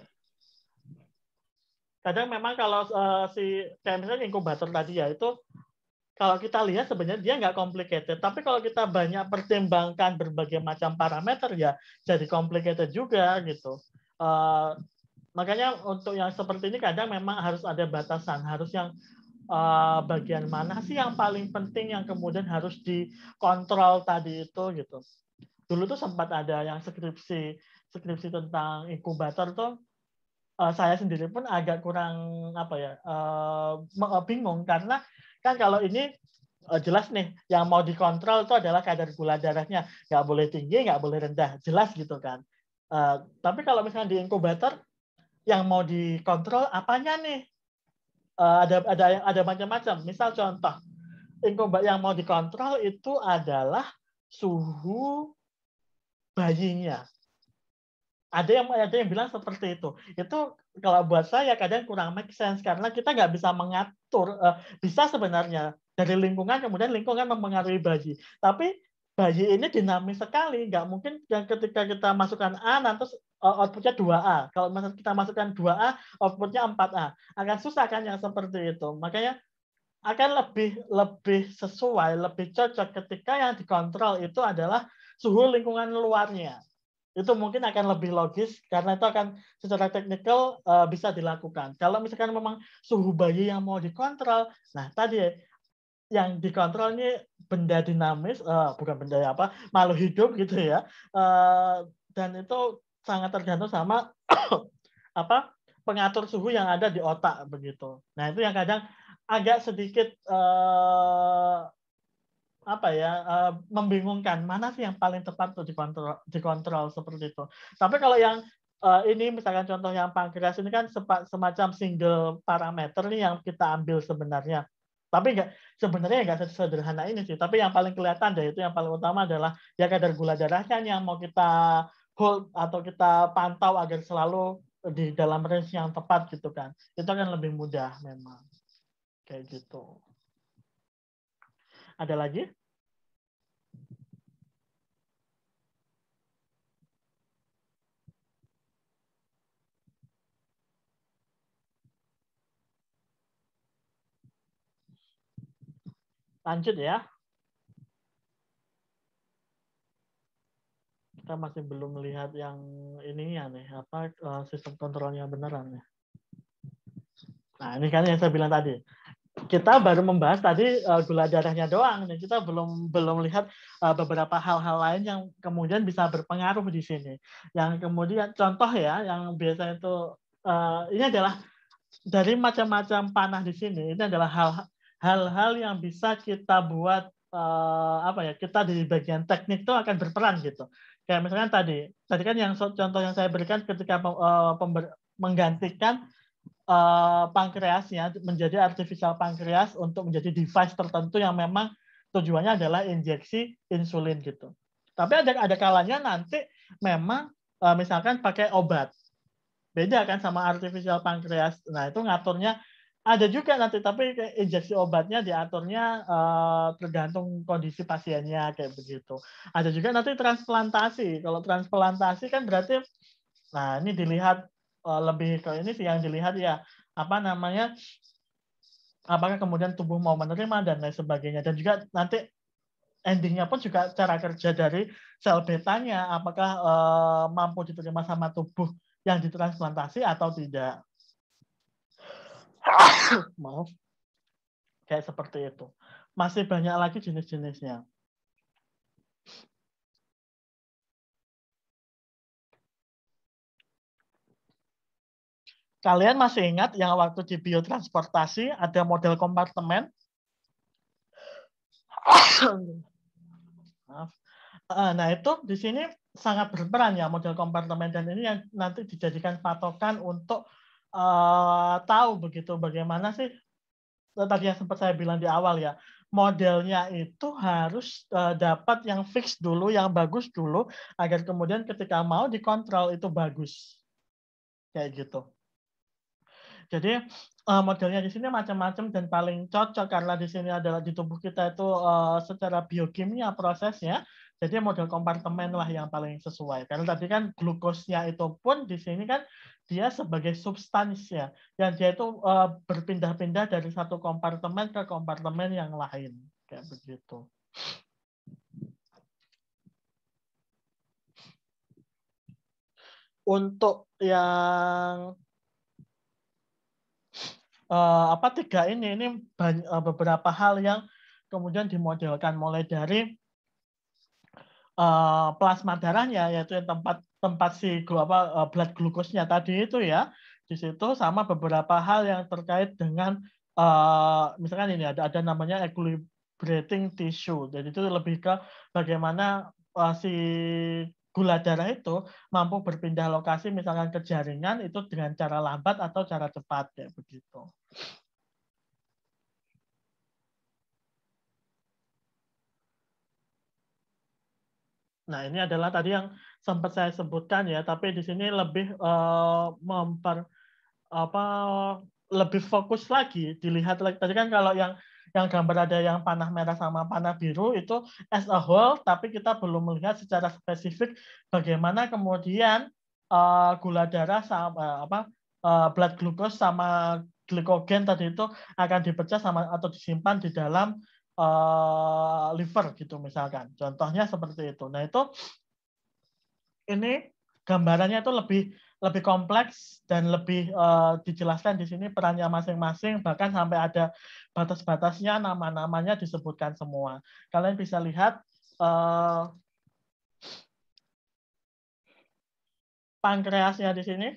Kadang memang kalau uh, si misalnya inkubator tadi ya itu kalau kita lihat sebenarnya dia nggak complicated. Tapi kalau kita banyak pertimbangkan berbagai macam parameter ya jadi complicated juga gitu. Uh, makanya untuk yang seperti ini kadang memang harus ada batasan, harus yang uh, bagian mana sih yang paling penting yang kemudian harus dikontrol tadi itu gitu. Dulu tuh sempat ada yang skripsi skripsi tentang inkubator tuh eh, saya sendiri pun agak kurang apa ya uh, bingung karena Kan kalau ini eh, jelas nih yang mau dikontrol itu adalah kadar gula darahnya nggak boleh tinggi nggak boleh rendah jelas gitu kan uh, tapi kalau misalnya di inkubator yang mau dikontrol apanya nih uh, ada ada ada macam-macam misal contoh inkubator yang mau dikontrol itu adalah suhu bayinya ada yang ada yang bilang seperti itu itu kalau buat saya kadang kurang make sense karena kita nggak bisa mengatur uh, bisa sebenarnya dari lingkungan kemudian lingkungan mempengaruhi bayi tapi bayi ini dinamis sekali nggak mungkin yang ketika kita masukkan A nanti eh, outputnya 2A kalau kita masukkan 2A outputnya 4A akan susah kan yang seperti itu makanya akan lebih lebih sesuai lebih cocok ketika yang dikontrol itu adalah suhu lingkungan luarnya itu mungkin akan lebih logis karena itu akan secara teknikal uh, bisa dilakukan. Kalau misalkan memang suhu bayi yang mau dikontrol, nah tadi yang dikontrol ini benda dinamis, uh, bukan benda ya, apa, makhluk hidup gitu ya, uh, dan itu sangat tergantung sama [COUGHS] apa pengatur suhu yang ada di otak begitu. Nah itu yang kadang agak sedikit uh, apa ya uh, membingungkan mana sih yang paling tepat untuk dikontrol dikontrol seperti itu. Tapi kalau yang uh, ini misalkan contoh yang pankreas ini kan semacam single parameter nih yang kita ambil sebenarnya. Tapi enggak sebenarnya enggak sederhana ini sih. Tapi yang paling kelihatan deh itu yang paling utama adalah ya kadar gula darahnya yang mau kita hold atau kita pantau agar selalu di dalam range yang tepat gitu kan. Itu kan lebih mudah memang. Kayak gitu. Ada lagi? Lanjut ya. Kita masih belum melihat yang ini ya nih, apa eh, sistem kontrolnya beneran ya. Nah, ini kan yang saya bilang tadi kita baru membahas tadi uh, gula darahnya doang dan kita belum belum lihat uh, beberapa hal-hal lain yang kemudian bisa berpengaruh di sini. Yang kemudian contoh ya yang biasa itu uh, ini adalah dari macam-macam panah di sini ini adalah hal hal yang bisa kita buat uh, apa ya kita di bagian teknik itu akan berperan gitu. Kayak misalkan tadi tadi kan yang contoh yang saya berikan ketika uh, pember, menggantikan Eh, pankreasnya menjadi artificial pankreas untuk menjadi device tertentu yang memang tujuannya adalah injeksi insulin gitu. Tapi ada ada kalanya nanti memang eh, misalkan pakai obat. Beda kan sama artificial pankreas. Nah, itu ngaturnya ada juga nanti tapi injeksi obatnya diaturnya eh, tergantung kondisi pasiennya kayak begitu. Ada juga nanti transplantasi. Kalau transplantasi kan berarti nah ini dilihat Eh, lebih ke ini sih yang dilihat ya apa namanya apakah kemudian tubuh mau menerima dan lain sebagainya dan juga nanti endingnya pun juga cara kerja dari sel betanya apakah uh, mampu diterima sama tubuh yang ditransplantasi atau tidak [COUGHS] mau kayak seperti itu masih banyak lagi jenis-jenisnya Kalian masih ingat yang waktu di biotransportasi ada model kompartemen? Eh, nah itu di sini sangat berperan ya model kompartemen dan ini yang nanti dijadikan patokan untuk uh, tahu begitu bagaimana sih eh, tadi yang sempat saya bilang di awal ya modelnya itu harus uh, dapat yang fix dulu, yang bagus dulu, agar kemudian ketika mau dikontrol itu bagus. Kayak gitu. Jadi uh, modelnya di sini macam-macam dan paling cocok karena di sini adalah di tubuh kita itu uh, secara biokimia prosesnya. Jadi model kompartemen lah yang paling sesuai. Karena tadi kan glukosnya itu pun di sini kan dia sebagai substansi ya, yang dia itu uh, berpindah-pindah dari satu kompartemen ke kompartemen yang lain kayak begitu. Untuk yang uh, apa tiga ini ini banyak, uh, eh, beberapa hal yang kemudian dimodelkan mulai dari uh, plasma darahnya yaitu yang tempat tempat si apa uh, blood glukosnya tadi itu ya di situ sama beberapa hal yang terkait dengan uh, misalkan ini ada ada namanya equilibrating tissue jadi itu lebih ke bagaimana uh, si gula darah itu mampu berpindah lokasi misalkan ke jaringan itu dengan cara lambat atau cara cepat kayak begitu. Nah, ini adalah tadi yang sempat saya sebutkan ya, tapi di sini lebih uh, memper apa lebih fokus lagi dilihat tadi kan kalau yang yang gambar ada yang panah merah sama panah biru itu as a whole, tapi kita belum melihat secara spesifik bagaimana kemudian uh, gula darah sama eh, apa uh, blood glucose sama glikogen tadi itu akan dipecah sama atau disimpan di dalam uh, liver gitu misalkan. Contohnya seperti itu. Nah itu ini gambarannya itu lebih lebih kompleks dan lebih uh, dijelaskan di sini perannya masing-masing bahkan sampai ada batas-batasnya nama-namanya disebutkan semua kalian bisa lihat uh, pankreasnya di sini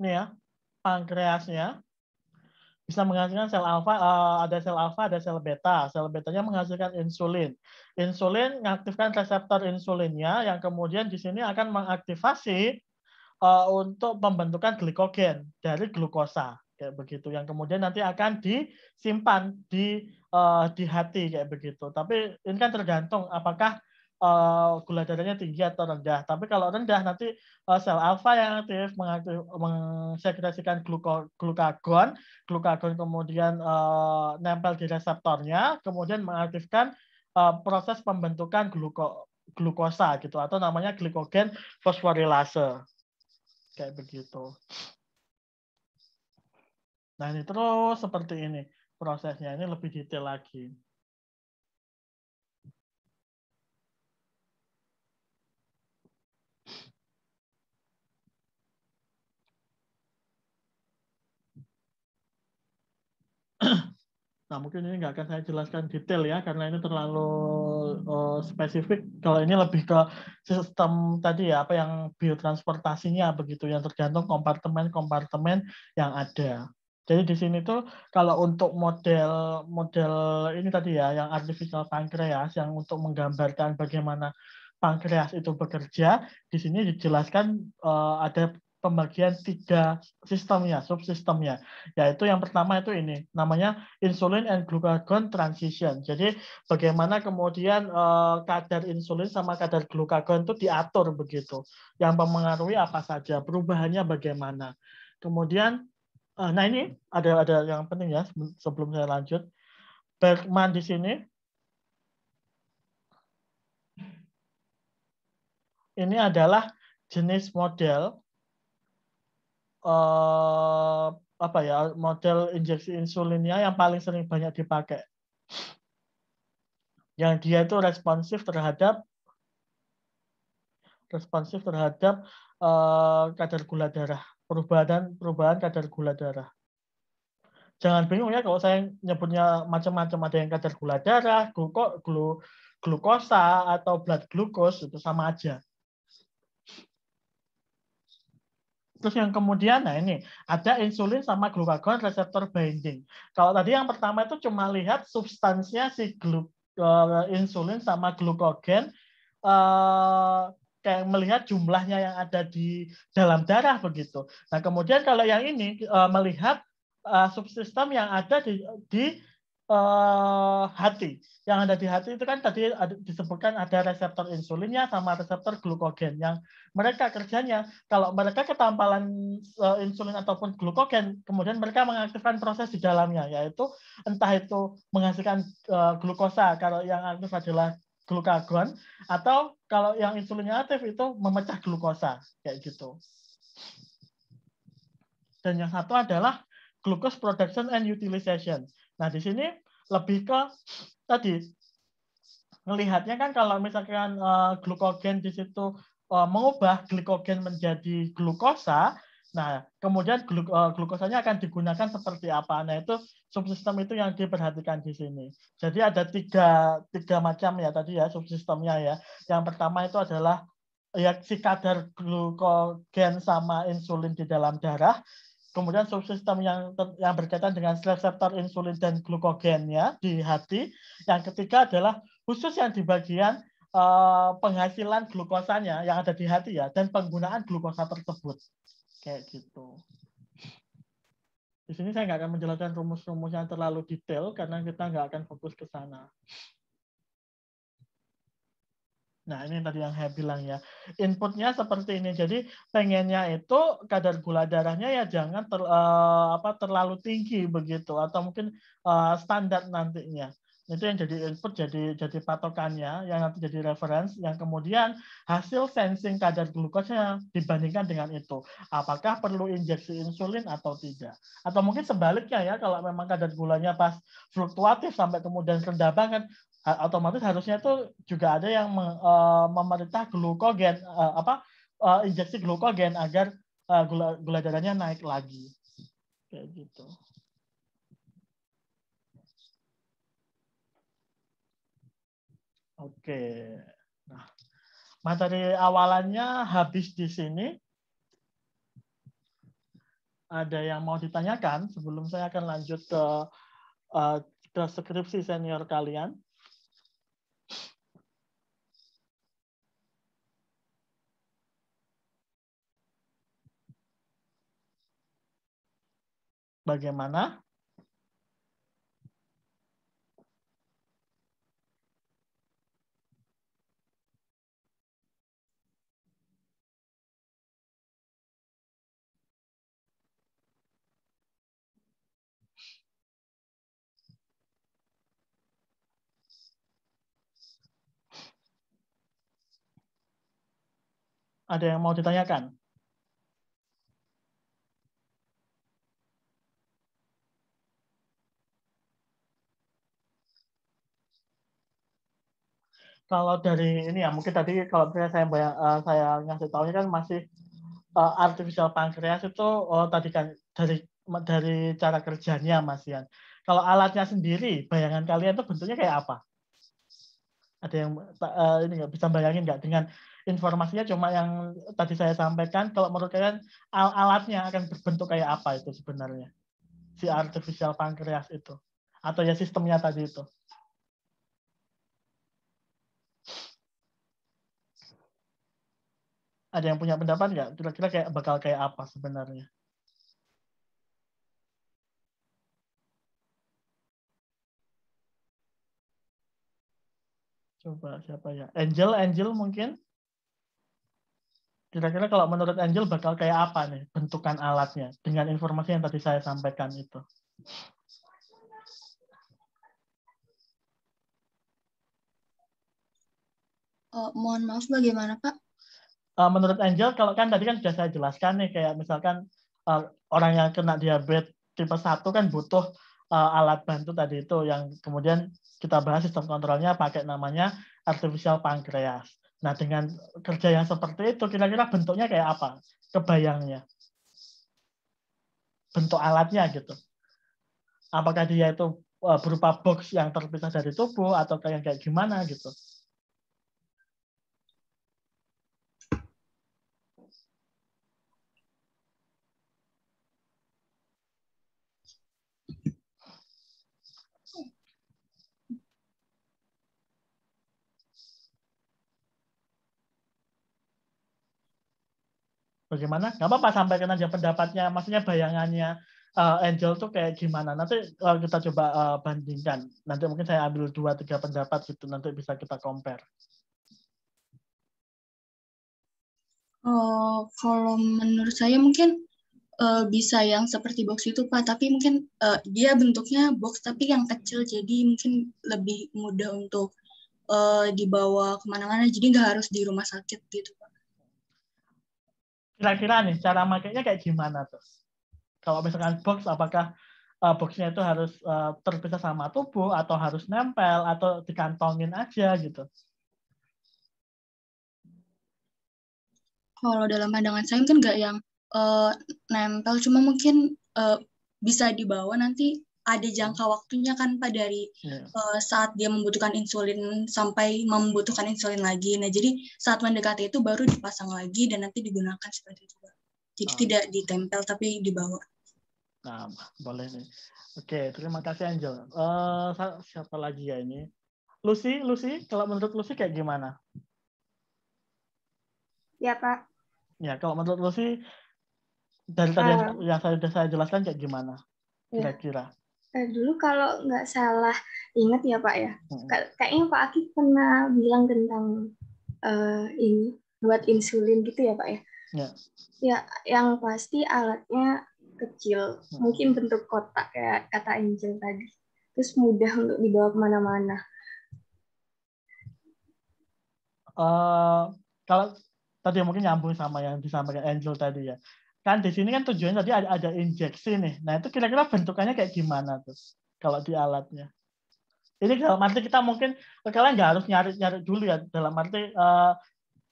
ini ya pankreasnya bisa menghasilkan sel alfa, eh, ada sel alfa, ada sel beta. Sel betanya menghasilkan insulin. Insulin mengaktifkan reseptor insulinnya yang kemudian di sini akan mengaktifasi eh, untuk pembentukan glikogen dari glukosa kayak begitu yang kemudian nanti akan disimpan di eh, di hati kayak begitu. Tapi ini kan tergantung apakah Eh, gula darahnya tinggi atau rendah. Tapi kalau rendah nanti uh, sel alfa yang aktif mengaktif, mensekresikan gluko, glukagon, glukagon kemudian uh, nempel di reseptornya, kemudian mengaktifkan uh, proses pembentukan gluko, glukosa gitu atau namanya glikogen fosforilase. Kayak begitu. Nah, ini terus seperti ini prosesnya. Ini lebih detail lagi. [CLEARS THROAT] Nah, mungkin ini nggak akan saya jelaskan detail ya, karena ini terlalu uh, spesifik. Kalau ini lebih ke sistem tadi ya, apa yang biotransportasinya begitu, yang tergantung kompartemen-kompartemen yang ada. Jadi di sini tuh kalau untuk model model ini tadi ya, yang artificial pancreas, yang untuk menggambarkan bagaimana pankreas itu bekerja, di sini dijelaskan uh, ada pembagian tiga sistemnya, subsistemnya. Yaitu yang pertama itu ini, namanya insulin and glucagon transition. Jadi bagaimana kemudian eh, kadar insulin sama kadar glucagon itu diatur begitu. Yang mempengaruhi apa saja, perubahannya bagaimana. Kemudian, eh, nah ini ada ada yang penting ya sebelum saya lanjut. Bergman di sini ini adalah jenis model uh, apa ya model injeksi insulinnya yang paling sering banyak dipakai. Yang dia itu responsif terhadap responsif terhadap uh, kadar gula darah, perubahan perubahan kadar gula darah. Jangan bingung ya kalau saya nyebutnya macam-macam ada yang kadar gula darah, gluko, glu, glukosa atau blood glucose itu sama aja Terus yang kemudian, nah ini ada insulin sama glukagon reseptor binding. Kalau tadi yang pertama itu cuma lihat substansinya si gluk eh, insulin sama glukogen, uh, kayak melihat jumlahnya yang ada di dalam darah begitu. Nah kemudian kalau yang ini uh, melihat uh, subsistem yang ada di, di uh, hati. Yang ada di hati itu kan tadi disebutkan ada reseptor insulinnya sama reseptor glukogen yang mereka kerjanya kalau mereka ketampalan uh, insulin ataupun glukogen kemudian mereka mengaktifkan proses di dalamnya yaitu entah itu menghasilkan uh, glukosa kalau yang aktif adalah glukagon atau kalau yang insulinnya aktif itu memecah glukosa kayak gitu. Dan yang satu adalah glucose production and utilization. Nah, di sini lebih ke tadi melihatnya kan kalau misalkan uh, glukogen di situ uh, mengubah glikogen menjadi glukosa, nah kemudian gluk, uh, eh, glukosanya akan digunakan seperti apa? Nah, itu subsistem itu yang diperhatikan di sini. Jadi ada tiga tiga macam ya tadi ya subsistemnya ya. Yang pertama itu adalah ya si kadar glukogen sama insulin di dalam darah. Kemudian subsistem yang yang berkaitan dengan reseptor insulin dan glukogen ya di hati. Yang ketiga adalah khusus yang di bagian uh, penghasilan glukosanya yang ada di hati ya dan penggunaan glukosa tersebut. Kayak gitu. Di sini saya nggak akan menjelaskan rumus-rumus yang terlalu detail karena kita nggak akan fokus ke sana. Nah, ini tadi yang saya bilang ya. Inputnya seperti ini. Jadi, pengennya itu kadar gula darahnya ya jangan ter, uh, apa terlalu tinggi begitu atau mungkin uh, standar nantinya. Itu yang jadi input jadi jadi patokannya yang nanti jadi reference yang kemudian hasil sensing kadar glukosnya dibandingkan dengan itu. Apakah perlu injeksi insulin atau tidak? Atau mungkin sebaliknya ya kalau memang kadar gulanya pas fluktuatif sampai kemudian rendah banget, otomatis harusnya itu juga ada yang e, memerintah glukogen e, apa e, injeksi glukogen agar uh, gula gula darahnya naik lagi kayak gitu oke nah materi awalannya habis di sini ada yang mau ditanyakan sebelum saya akan lanjut ke uh, ke senior kalian bagaimana Ada yang mau ditanyakan? kalau dari ini ya mungkin tadi kalau misalnya saya banyak uh, eh, saya ngasih tahunya kan masih uh, artificial pancreas itu oh, tadi kan dari dari cara kerjanya Mas Ian. Kalau alatnya sendiri, bayangan kalian itu bentuknya kayak apa? Ada yang uh, ini nggak bisa bayangin nggak dengan informasinya cuma yang tadi saya sampaikan. Kalau menurut kalian al alatnya akan berbentuk kayak apa itu sebenarnya si artificial pancreas itu atau ya sistemnya tadi itu? ada yang punya pendapat nggak kira-kira kayak bakal kayak apa sebenarnya coba siapa ya Angel Angel mungkin kira-kira kalau menurut Angel bakal kayak apa nih bentukan alatnya dengan informasi yang tadi saya sampaikan itu oh, mohon maaf bagaimana Pak uh, menurut Angel, kalau kan tadi kan sudah saya jelaskan nih, kayak misalkan uh, orang yang kena diabetes tipe 1 kan butuh uh, alat bantu tadi itu yang kemudian kita bahas sistem kontrolnya pakai namanya artificial pancreas. Nah, dengan kerja yang seperti itu, kira-kira bentuknya kayak apa? Kebayangnya. Bentuk alatnya gitu. Apakah dia itu berupa box yang terpisah dari tubuh atau kayak gimana gitu. bagaimana nggak apa-apa sampaikan aja pendapatnya maksudnya bayangannya uh, Angel tuh kayak gimana nanti uh, kita coba uh, bandingkan nanti mungkin saya ambil dua tiga pendapat gitu nanti bisa kita compare Oh, kalau menurut saya mungkin uh, bisa yang seperti box itu pak, tapi mungkin uh, dia bentuknya box tapi yang kecil jadi mungkin lebih mudah untuk dibawa kemana-mana, jadi nggak harus di rumah sakit gitu pak kira-kira nih cara makainya kayak gimana terus? Kalau misalkan box, apakah uh, boxnya itu harus uh, terpisah sama tubuh atau harus nempel atau dikantongin aja gitu? Kalau dalam pandangan saya mungkin nggak yang uh, nempel, cuma mungkin uh, bisa dibawa nanti ada jangka waktunya kan pak dari yeah. Iya. uh, saat dia membutuhkan insulin sampai membutuhkan insulin lagi. Nah jadi saat mendekati itu baru dipasang lagi dan nanti digunakan seperti itu. Jadi ah. tidak ditempel tapi dibawa. Nah boleh nih. Oke terima kasih Angel. Uh, siapa lagi ya ini? Lucy, Lucy, kalau menurut Lucy kayak gimana? Ya Pak. Ya kalau menurut Lucy dari tadi uh, yang saya sudah saya jelaskan kayak gimana ya. kira-kira? Ya. Eh, dulu kalau nggak salah ingat ya Pak ya, hmm. kayaknya Pak Aki pernah bilang tentang uh, ini buat insulin gitu ya Pak ya. Ya. ya yang pasti alatnya kecil, mungkin bentuk kotak kayak kata Angel tadi, terus mudah untuk dibawa kemana-mana. Uh, kalau tadi mungkin nyambung sama yang disampaikan Angel tadi ya kan di sini kan tujuannya tadi ada, ada injeksi nih. Nah itu kira-kira bentukannya kayak gimana terus kalau di alatnya? Ini dalam arti kita mungkin kalian nggak harus nyari-nyari dulu ya dalam arti uh,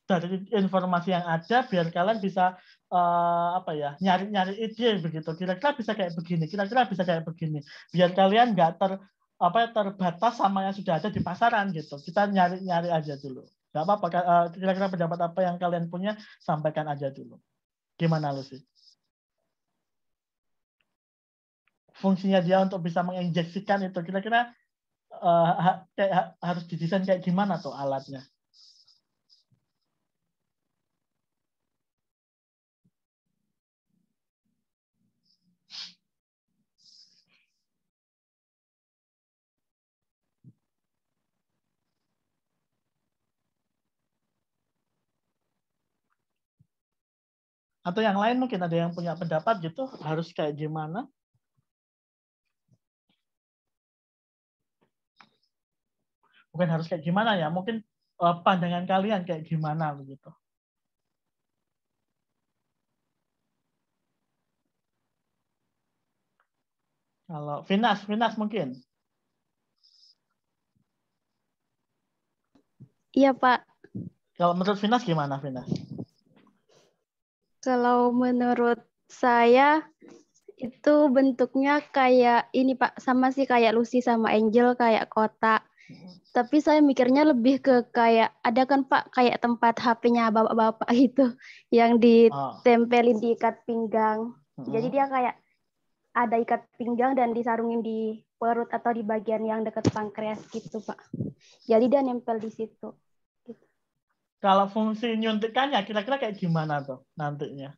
dari informasi yang ada biar kalian bisa uh, apa ya nyari-nyari ide begitu. Kira-kira bisa kayak begini, kira-kira bisa kayak begini. Biar kalian nggak ter apa terbatas sama yang sudah ada di pasaran gitu. Kita nyari-nyari aja dulu. Gak apa-apa. Eh, kira-kira pendapat apa yang kalian punya sampaikan aja dulu. Gimana lu sih? Fungsinya dia untuk bisa menginjeksikan itu kira-kira uh, ha, ha, harus didesain kayak gimana tuh alatnya? Atau yang lain mungkin ada yang punya pendapat gitu harus kayak gimana? mungkin harus kayak gimana ya, mungkin eh, pandangan kalian kayak gimana begitu. Kalau finas finas mungkin. Iya Pak. Kalau menurut finas gimana finas kalau menurut saya itu bentuknya kayak ini Pak, sama sih kayak Lucy sama Angel kayak kota. Tapi saya mikirnya lebih ke kayak ada kan Pak kayak tempat HP-nya bapak-bapak itu yang ditempelin di ikat pinggang. Jadi dia kayak ada ikat pinggang dan disarungin di perut atau di bagian yang dekat pankreas gitu, Pak. Jadi dia nempel di situ kalau fungsi nyuntikannya kira-kira kayak gimana tuh nantinya?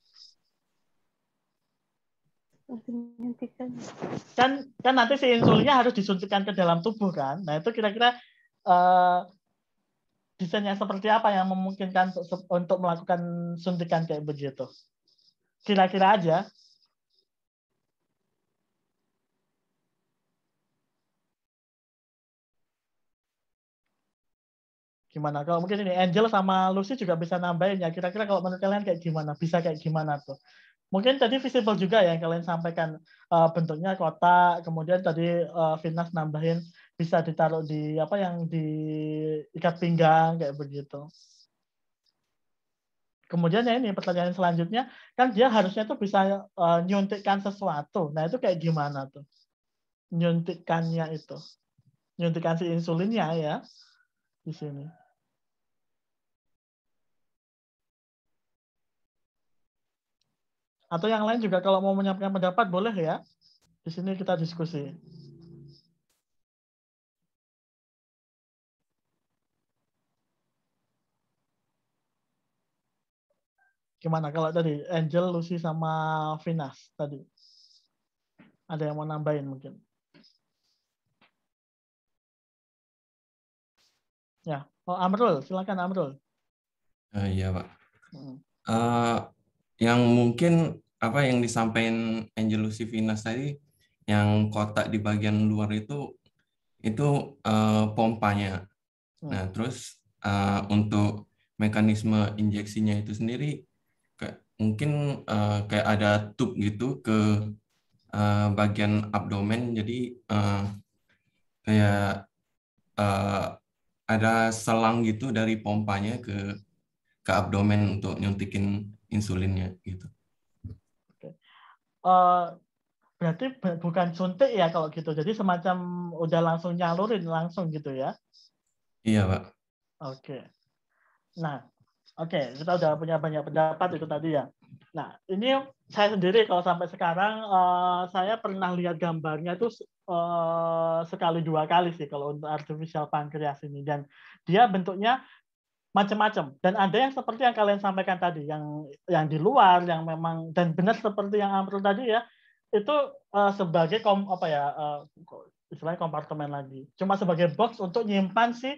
Kan kan nanti si insulinnya harus disuntikan ke dalam tubuh kan. Nah, itu kira-kira uh, desainnya seperti apa yang memungkinkan untuk, untuk melakukan suntikan kayak begitu? Kira-kira aja gimana kalau mungkin ini Angel sama Lucy juga bisa nambahin ya kira-kira kalau menurut kalian kayak gimana bisa kayak gimana tuh mungkin tadi visible juga ya yang kalian sampaikan uh, bentuknya kotak kemudian tadi uh, eh, Vinas nambahin bisa ditaruh di apa yang di ikat pinggang kayak begitu kemudian ya ini pertanyaan selanjutnya kan dia harusnya tuh bisa uh, nyuntikkan sesuatu nah itu kayak gimana tuh nyuntikkannya itu nyuntikkan si insulinnya ya di sini Atau yang lain juga kalau mau menyampaikan pendapat boleh ya. Di sini kita diskusi. Gimana kalau tadi Angel, Lucy, sama Vinas tadi? Ada yang mau nambahin mungkin? Ya, oh, Amrul, silakan Amrul. Uh, iya Pak. Hmm. Uh, yang mungkin apa yang disampaikan Angelo Sivinas tadi yang kotak di bagian luar itu itu uh, pompanya. Hmm. Nah, terus uh, untuk mekanisme injeksinya itu sendiri kayak, mungkin uh, kayak ada tube gitu ke uh, bagian abdomen jadi uh, kayak uh, ada selang gitu dari pompanya ke ke abdomen untuk nyuntikin insulinnya gitu. Oke. Uh, berarti bukan suntik ya kalau gitu. Jadi semacam udah langsung nyalurin langsung gitu ya? Iya pak. Oke. Nah, oke okay. kita udah punya banyak pendapat itu tadi ya. Nah ini saya sendiri kalau sampai sekarang uh, saya pernah lihat gambarnya itu uh, sekali dua kali sih kalau untuk artificial pancreas ini dan dia bentuknya macam-macam dan ada yang seperti yang kalian sampaikan tadi yang yang di luar yang memang dan benar seperti yang Amrul tadi ya itu uh, sebagai kom apa ya uh, istilahnya kompartemen lagi cuma sebagai box untuk nyimpan si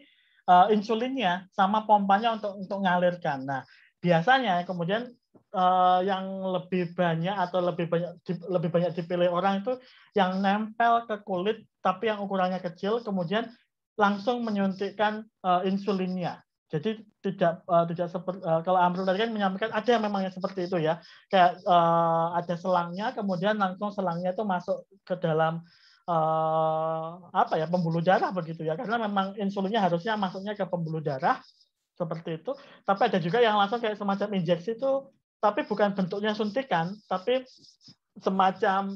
uh, insulinnya sama pompanya untuk untuk ngalirkan nah biasanya kemudian uh, yang lebih banyak atau lebih banyak di, lebih banyak dipilih orang itu yang nempel ke kulit tapi yang ukurannya kecil kemudian langsung menyuntikkan uh, insulinnya jadi tidak uh, tidak seperti uh, kalau Amrul tadi kan menyampaikan ada yang memangnya seperti itu ya. Kayak uh, ada selangnya kemudian langsung selangnya itu masuk ke dalam uh, apa ya pembuluh darah begitu ya. Karena memang insulinnya harusnya masuknya ke pembuluh darah seperti itu. Tapi ada juga yang langsung kayak semacam injeksi itu tapi bukan bentuknya suntikan, tapi semacam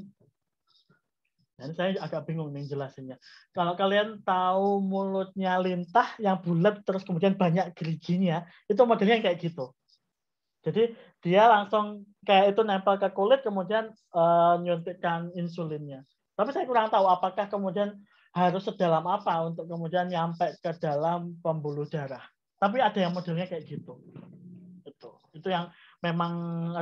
dan saya agak bingung nih jelasinnya. Kalau kalian tahu mulutnya lintah yang bulat terus kemudian banyak geriginya, itu modelnya kayak gitu. Jadi dia langsung kayak itu nempel ke kulit kemudian uh, nyuntikkan insulinnya. Tapi saya kurang tahu apakah kemudian harus sedalam apa untuk kemudian nyampe ke dalam pembuluh darah. Tapi ada yang modelnya kayak gitu. Itu itu yang memang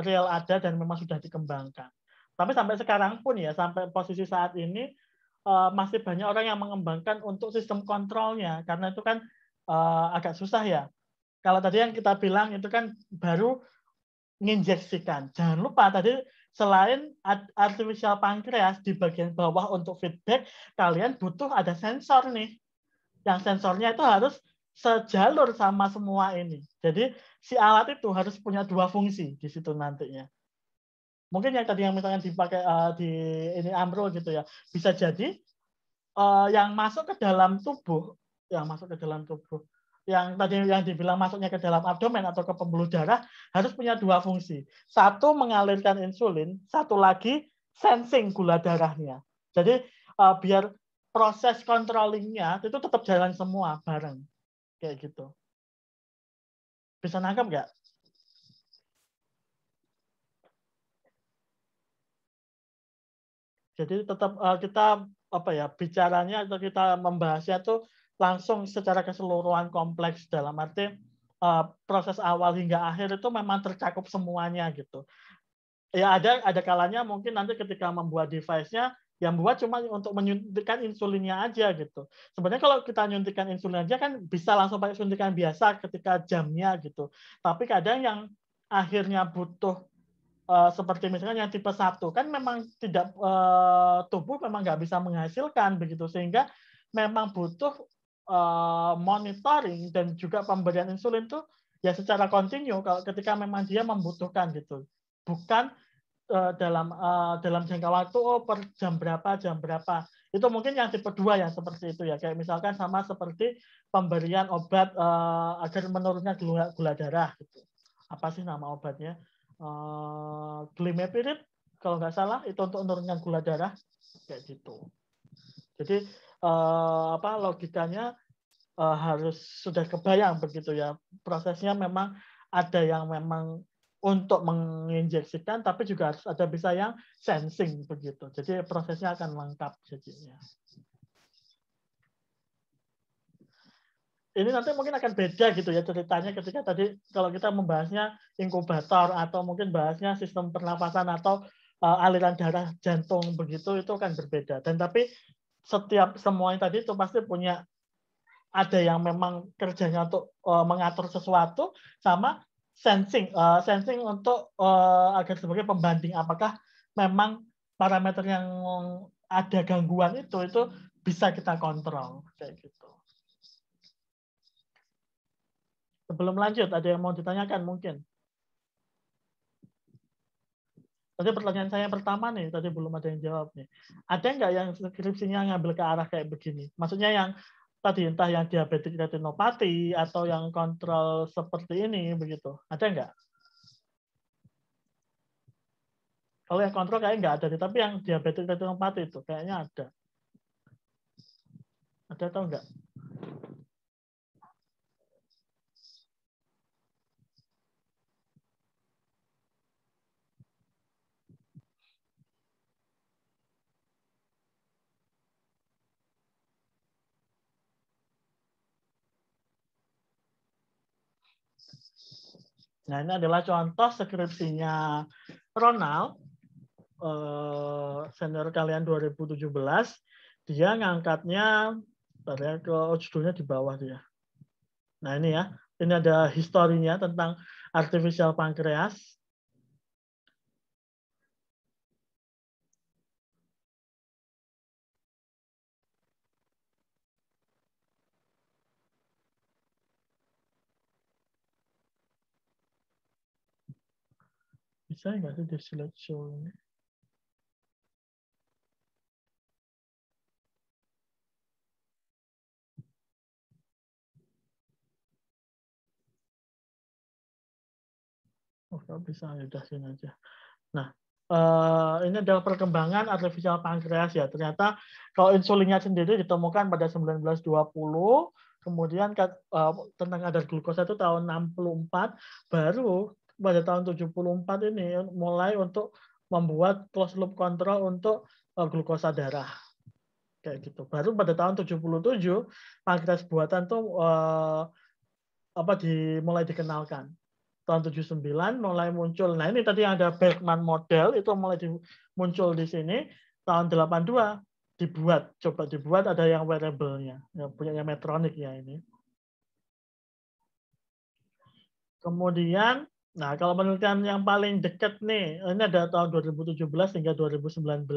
real ada dan memang sudah dikembangkan. Tapi sampai sekarang pun ya, sampai posisi saat ini uh, masih banyak orang yang mengembangkan untuk sistem kontrolnya karena itu kan uh, agak susah ya. Kalau tadi yang kita bilang itu kan baru menginjeksikan. Jangan lupa tadi selain artificial pancreas di bagian bawah untuk feedback, kalian butuh ada sensor nih. Yang sensornya itu harus sejalur sama semua ini. Jadi si alat itu harus punya dua fungsi di situ nantinya mungkin yang tadi yang misalnya dipakai uh, di ini amro gitu ya bisa jadi uh, yang masuk ke dalam tubuh yang masuk ke dalam tubuh yang tadi yang dibilang masuknya ke dalam abdomen atau ke pembuluh darah harus punya dua fungsi satu mengalirkan insulin satu lagi sensing gula darahnya jadi uh, biar proses controllingnya itu tetap jalan semua bareng kayak gitu bisa nangkap nggak Jadi tetap uh, kita apa ya bicaranya atau kita membahasnya tuh langsung secara keseluruhan kompleks dalam arti uh, proses awal hingga akhir itu memang tercakup semuanya gitu. Ya ada ada kalanya mungkin nanti ketika membuat device-nya yang buat cuma untuk menyuntikkan insulinnya aja gitu. Sebenarnya kalau kita nyuntikkan insulin aja kan bisa langsung pakai suntikan biasa ketika jamnya gitu. Tapi kadang yang akhirnya butuh Eh, seperti misalnya yang tipe satu kan memang tidak uh, tubuh memang nggak bisa menghasilkan begitu sehingga memang butuh uh, monitoring dan juga pemberian insulin itu ya secara kontinu kalau ketika memang dia membutuhkan gitu bukan uh, dalam uh, dalam jangka waktu oh per jam berapa jam berapa itu mungkin yang tipe dua yang seperti itu ya kayak misalkan sama seperti pemberian obat uh, agar menurunnya gula, gula darah gitu apa sih nama obatnya Eh, Glimepirid, kalau nggak salah itu untuk menurunkan gula darah kayak gitu. Jadi uh, apa logikanya uh, harus sudah kebayang begitu ya. Prosesnya memang ada yang memang untuk menginjeksikan, tapi juga harus ada bisa yang sensing begitu. Jadi prosesnya akan lengkap jadinya. ini nanti mungkin akan beda gitu ya ceritanya ketika tadi kalau kita membahasnya inkubator atau mungkin bahasnya sistem pernapasan atau uh, aliran darah jantung begitu itu akan berbeda dan tapi setiap semuanya tadi itu pasti punya ada yang memang kerjanya untuk uh, mengatur sesuatu sama sensing uh, sensing untuk uh, agar sebagai pembanding apakah memang parameter yang ada gangguan itu itu bisa kita kontrol kayak gitu Sebelum lanjut, ada yang mau ditanyakan mungkin? Tadi pertanyaan saya pertama nih, tadi belum ada yang jawab nih. Ada nggak yang skripsinya ngambil ke arah kayak begini? Maksudnya yang tadi entah yang diabetik retinopati atau yang kontrol seperti ini begitu. Ada nggak? Kalau yang kontrol kayaknya nggak ada, tapi yang diabetik retinopati itu kayaknya ada. Ada atau enggak? Nah, ini adalah contoh skripsinya Ronald, eh, senior kalian 2017. Dia ngangkatnya, tadi ya, ke judulnya di bawah dia. Nah, ini ya. Ini ada historinya tentang artificial pancreas. bisa nggak sih di slide show ini? oh bisa udah sini aja. Nah, uh, ini adalah perkembangan artificial pankreas ya. Ternyata kalau insulinnya sendiri ditemukan pada 1920, kemudian uh, tentang kadar glukosa itu tahun 64, baru pada tahun 74 ini mulai untuk membuat closed loop control untuk eh, glukosa darah. Kayak gitu. Baru pada tahun 77 pankreas buatan tuh uh, apa dimulai dikenalkan. Tahun 79 mulai muncul. Nah, ini tadi ada Bergman model itu mulai di, muncul di sini tahun 82 dibuat coba dibuat ada yang wearable-nya yang punya yang metronik ya ini kemudian Nah, kalau penelitian yang paling dekat nih, ini ada tahun 2017 hingga 2019,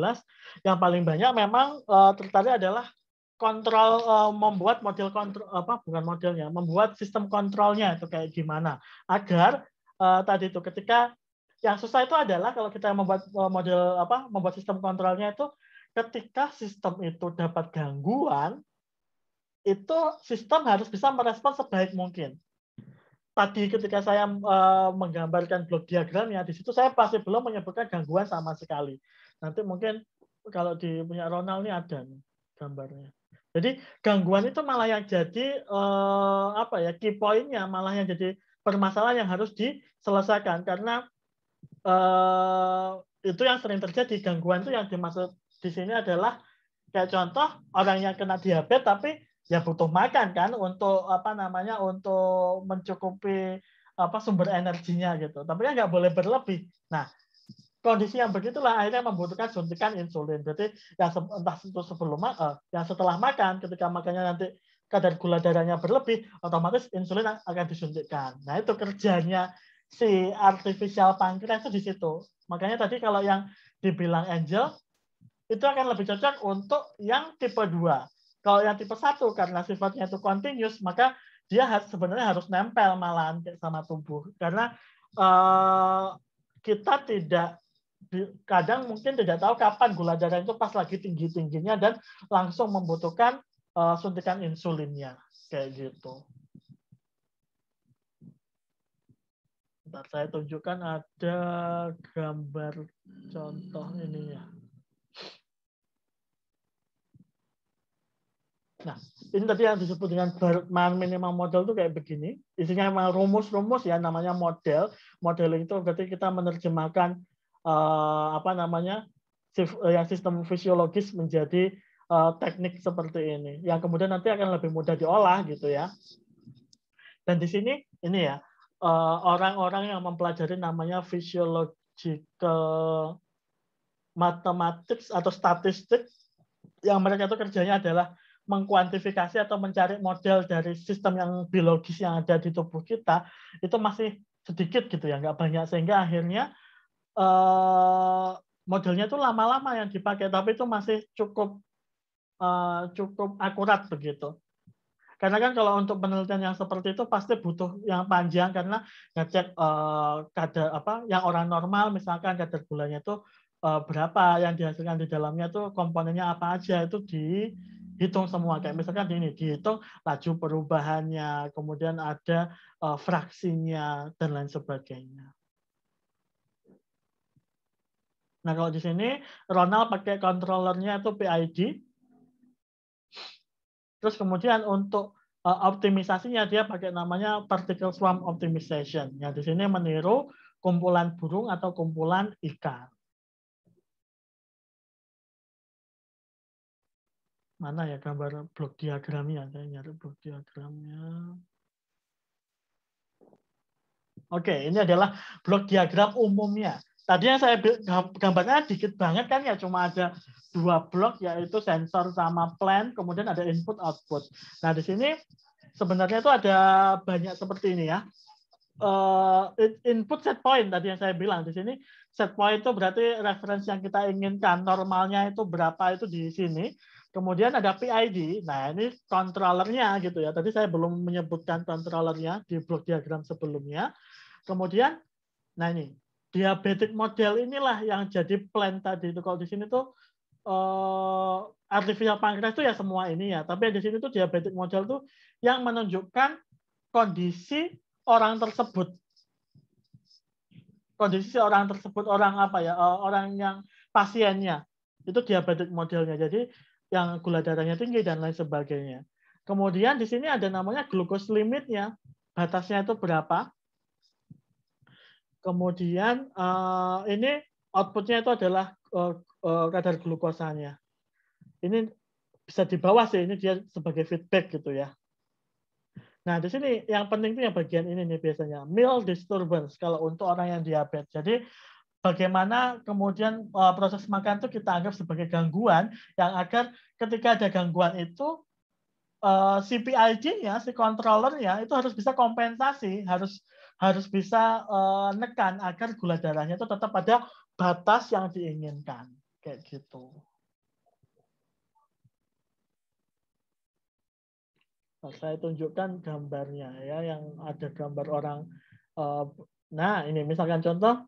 yang paling banyak memang uh, tertarik adalah kontrol uh, membuat model kontrol apa bukan modelnya, membuat sistem kontrolnya itu kayak gimana agar uh, tadi itu ketika yang susah itu adalah kalau kita membuat model apa membuat sistem kontrolnya itu ketika sistem itu dapat gangguan itu sistem harus bisa merespon sebaik mungkin tadi ketika saya e, menggambarkan blok diagramnya di situ saya pasti belum menyebutkan gangguan sama sekali. Nanti mungkin kalau di punya Ronald ini ada nih gambarnya. Jadi gangguan itu malah yang jadi e, apa ya key pointnya malah yang jadi permasalahan yang harus diselesaikan karena e, itu yang sering terjadi gangguan itu yang dimaksud di sini adalah kayak contoh orang yang kena diabetes tapi ya butuh makan kan untuk apa namanya untuk mencukupi apa sumber energinya gitu. Tapi kan nggak boleh berlebih. Nah, kondisi yang begitulah akhirnya membutuhkan suntikan insulin. Berarti yang entah itu sebelum uh, yang setelah makan, ketika makannya nanti kadar gula darahnya berlebih, otomatis insulin akan disuntikkan. Nah, itu kerjanya si artificial pancreas itu di situ. Makanya tadi kalau yang dibilang angel itu akan lebih cocok untuk yang tipe 2. Kalau yang tipe satu karena sifatnya itu continuous, maka dia sebenarnya harus nempel malahan sama tubuh karena uh, kita tidak kadang mungkin tidak tahu kapan gula darah itu pas lagi tinggi tingginya dan langsung membutuhkan uh, suntikan insulinnya kayak gitu. saya tunjukkan ada gambar contoh ininya. Nah, ini tadi yang disebut dengan Bergman minimal model itu kayak begini. Isinya memang rumus-rumus ya, namanya model. model itu berarti kita menerjemahkan uh, apa namanya eh, yang sistem fisiologis menjadi uh, teknik seperti ini. Yang kemudian nanti akan lebih mudah diolah gitu ya. Dan di sini ini ya orang-orang uh, yang mempelajari namanya physiological mathematics atau statistik yang mereka itu kerjanya adalah mengkuantifikasi atau mencari model dari sistem yang biologis yang ada di tubuh kita itu masih sedikit gitu ya, nggak banyak sehingga akhirnya eh, modelnya itu lama-lama yang dipakai, tapi itu masih cukup eh, cukup akurat begitu. Karena kan kalau untuk penelitian yang seperti itu pasti butuh yang panjang karena ngecek uh, kadar apa yang orang normal misalkan kadar gulanya itu uh, berapa yang dihasilkan di dalamnya itu komponennya apa aja itu di hitung semua kayak misalkan ini dihitung laju perubahannya kemudian ada uh, fraksinya dan lain sebagainya nah kalau di sini Ronald pakai kontrolernya itu PID terus kemudian untuk uh, optimisasinya dia pakai namanya particle swarm optimization yang di sini meniru kumpulan burung atau kumpulan ikan mana ya gambar blok diagramnya saya nyari blok diagramnya oke ini adalah blok diagram umumnya tadi yang saya gambarnya dikit banget kan ya cuma ada dua blok yaitu sensor sama plan kemudian ada input output nah di sini sebenarnya itu ada banyak seperti ini ya eh, input set point tadi yang saya bilang di sini set point itu berarti referensi yang kita inginkan normalnya itu berapa itu di sini Kemudian ada PID. Nah, ini controllernya gitu ya. Tadi saya belum menyebutkan controllernya di blok diagram sebelumnya. Kemudian, nah ini, diabetic model inilah yang jadi plan tadi itu. Kalau di sini tuh eh, artificial pancreas itu ya semua ini ya. Tapi di sini tuh diabetic model tuh yang menunjukkan kondisi orang tersebut. Kondisi orang tersebut, orang apa ya, eh, orang yang pasiennya. Itu diabetic modelnya. Jadi yang gula darahnya tinggi dan lain sebagainya. Kemudian di sini ada namanya glukos limitnya, batasnya itu berapa. Kemudian eh, ini outputnya itu adalah eh, eh, kadar glukosanya. Ini bisa di sih, ini dia sebagai feedback gitu ya. Nah, di sini yang penting itu yang bagian ini nih biasanya, meal disturbance kalau untuk orang yang diabetes. Jadi bagaimana kemudian uh, proses makan itu kita anggap sebagai gangguan yang agar ketika ada gangguan itu uh, eh, CPID-nya, si controllernya itu harus bisa kompensasi, harus harus bisa uh, nekan agar gula darahnya itu tetap pada batas yang diinginkan, kayak gitu. Nah, saya tunjukkan gambarnya ya, yang ada gambar orang. nah, ini misalkan contoh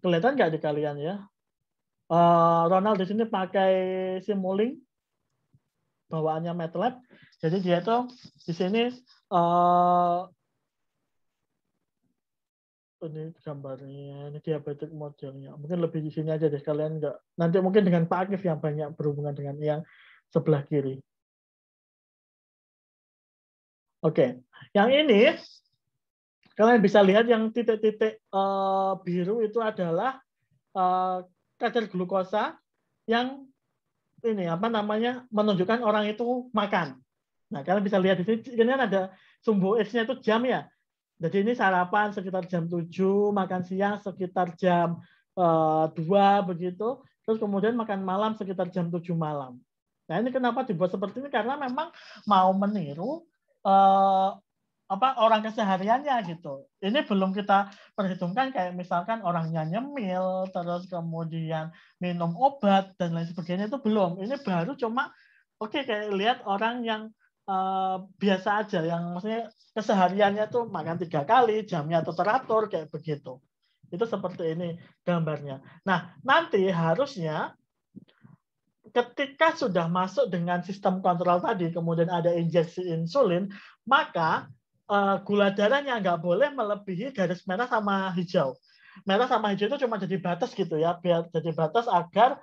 Kelihatan nggak di kalian ya? Eh, Ronald di sini pakai Simulink bawaannya MATLAB. Jadi dia itu di sini uh, ini gambarnya, ini diabetik modelnya. Mungkin lebih di sini aja deh kalian nggak. Nanti mungkin dengan Pak Akif yang banyak berhubungan dengan yang sebelah kiri. Oke, yang ini Kalian bisa lihat yang titik-titik uh, biru itu adalah uh, kadar glukosa yang ini apa namanya menunjukkan orang itu makan. Nah, kalian bisa lihat di sini ini kan ada sumbu X-nya itu jam ya. Jadi ini sarapan sekitar jam 7, makan siang sekitar jam uh, begitu, terus kemudian makan malam sekitar jam 7 malam. Nah, ini kenapa dibuat seperti ini karena memang mau meniru uh, apa orang kesehariannya gitu. Ini belum kita perhitungkan kayak misalkan orangnya nyemil, terus kemudian minum obat dan lain sebagainya itu belum. Ini baru cuma oke okay, kayak lihat orang yang uh, biasa aja, yang maksudnya kesehariannya tuh makan tiga kali, jamnya teratur kayak begitu. Itu seperti ini gambarnya. Nah nanti harusnya ketika sudah masuk dengan sistem kontrol tadi, kemudian ada injeksi insulin, maka uh, gula darahnya nggak boleh melebihi garis merah sama hijau. Merah sama hijau itu cuma jadi batas gitu ya, biar jadi batas agar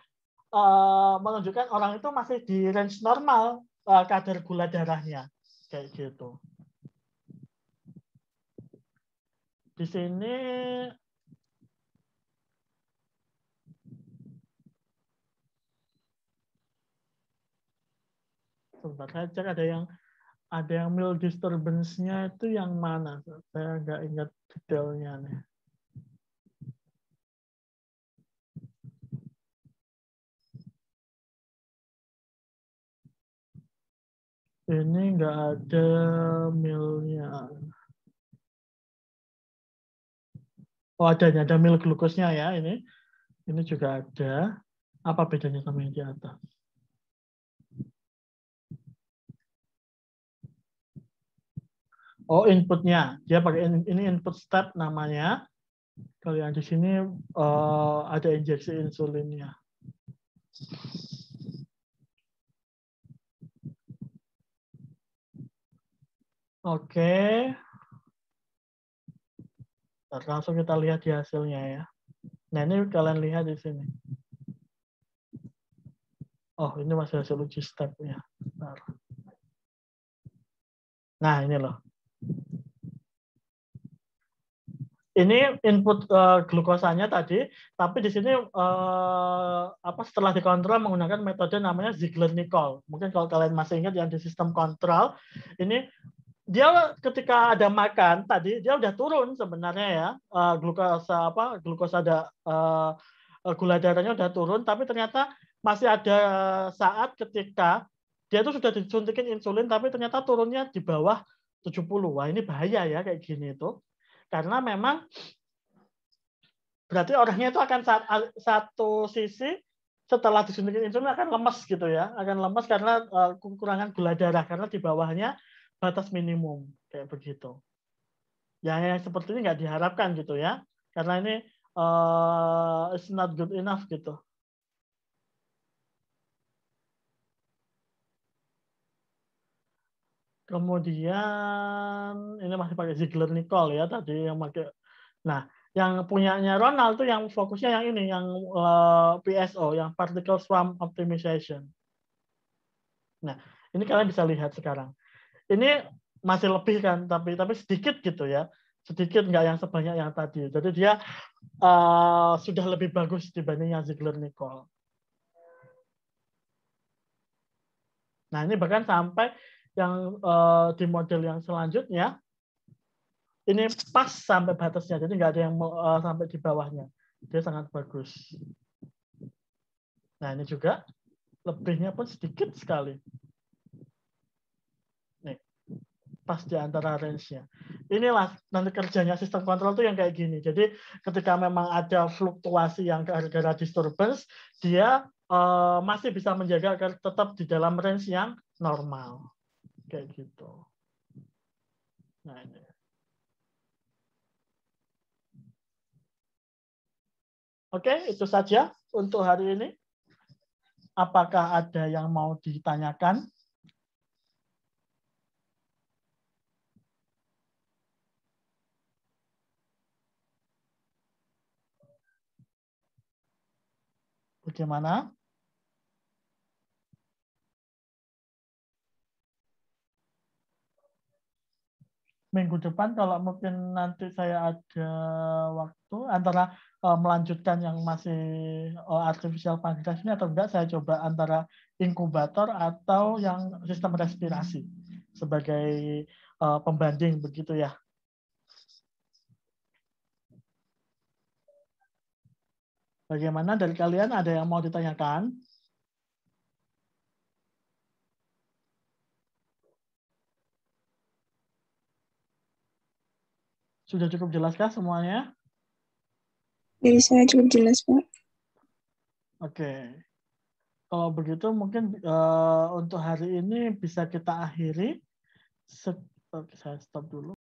uh, menunjukkan orang itu masih di range normal uh, kadar gula darahnya, kayak gitu. Di sini sebentar saya cek ada yang ada yang mild disturbance-nya itu yang mana? Saya nggak ingat detailnya nih. Ini nggak ada milnya. Oh ada, ada mil glukosnya ya ini. Ini juga ada. Apa bedanya sama yang di atas? Oh, inputnya. Dia pakai in, ini input step namanya. Kalau yang di sini uh, ada injeksi insulinnya. Oke. Okay. langsung kita lihat di hasilnya ya. Nah, ini kalian lihat di sini. Oh, ini masih hasil uji stepnya. Nah, ini loh ini input uh, glukosanya tadi, tapi di sini uh, apa setelah dikontrol menggunakan metode namanya Ziegler-Nichol. Mungkin kalau kalian masih ingat yang di sistem kontrol, ini dia ketika ada makan tadi dia udah turun sebenarnya ya uh, glukosa apa glukosa ada uh, gula darahnya udah turun, tapi ternyata masih ada saat ketika dia itu sudah disuntikin insulin, tapi ternyata turunnya di bawah 70. Wah, ini bahaya ya kayak gini itu. Karena memang berarti orangnya itu akan satu sisi setelah disuntikin insulin akan lemes gitu ya, akan lemes karena e, kekurangan gula darah karena di bawahnya batas minimum kayak begitu. Ya yang seperti ini nggak diharapkan gitu ya, karena ini uh, it's not good enough gitu. Kemudian ini masih pakai Ziegler Nicole ya tadi yang pakai. Nah, yang punyanya Ronald tuh yang fokusnya yang ini yang uh, eh, PSO yang particle swarm optimization. Nah, ini kalian bisa lihat sekarang. Ini masih lebih kan tapi tapi sedikit gitu ya. Sedikit nggak yang sebanyak yang tadi. Jadi dia uh, sudah lebih bagus dibanding yang Ziegler Nicole. Nah, ini bahkan sampai yang uh, di model yang selanjutnya ini pas sampai batasnya, jadi nggak ada yang uh, sampai di bawahnya. Dia sangat bagus. Nah ini juga lebihnya pun sedikit sekali. Nih, pas di antara range-nya. Inilah nanti kerjanya sistem kontrol itu yang kayak gini. Jadi ketika memang ada fluktuasi yang gara-gara disturbance, dia uh, masih bisa menjaga agar tetap di dalam range yang normal kayak gitu nah oke itu saja untuk hari ini apakah ada yang mau ditanyakan Bagaimana? minggu depan kalau mungkin nanti saya ada waktu antara uh, melanjutkan yang masih uh, artificial pancreas ini atau enggak saya coba antara inkubator atau yang sistem respirasi sebagai uh, pembanding begitu ya. Bagaimana dari kalian ada yang mau ditanyakan? Sudah cukup jelaskah semuanya? Dari saya cukup jelas, Pak. Oke. Kalau begitu mungkin uh, untuk hari ini bisa kita akhiri. Se saya stop dulu.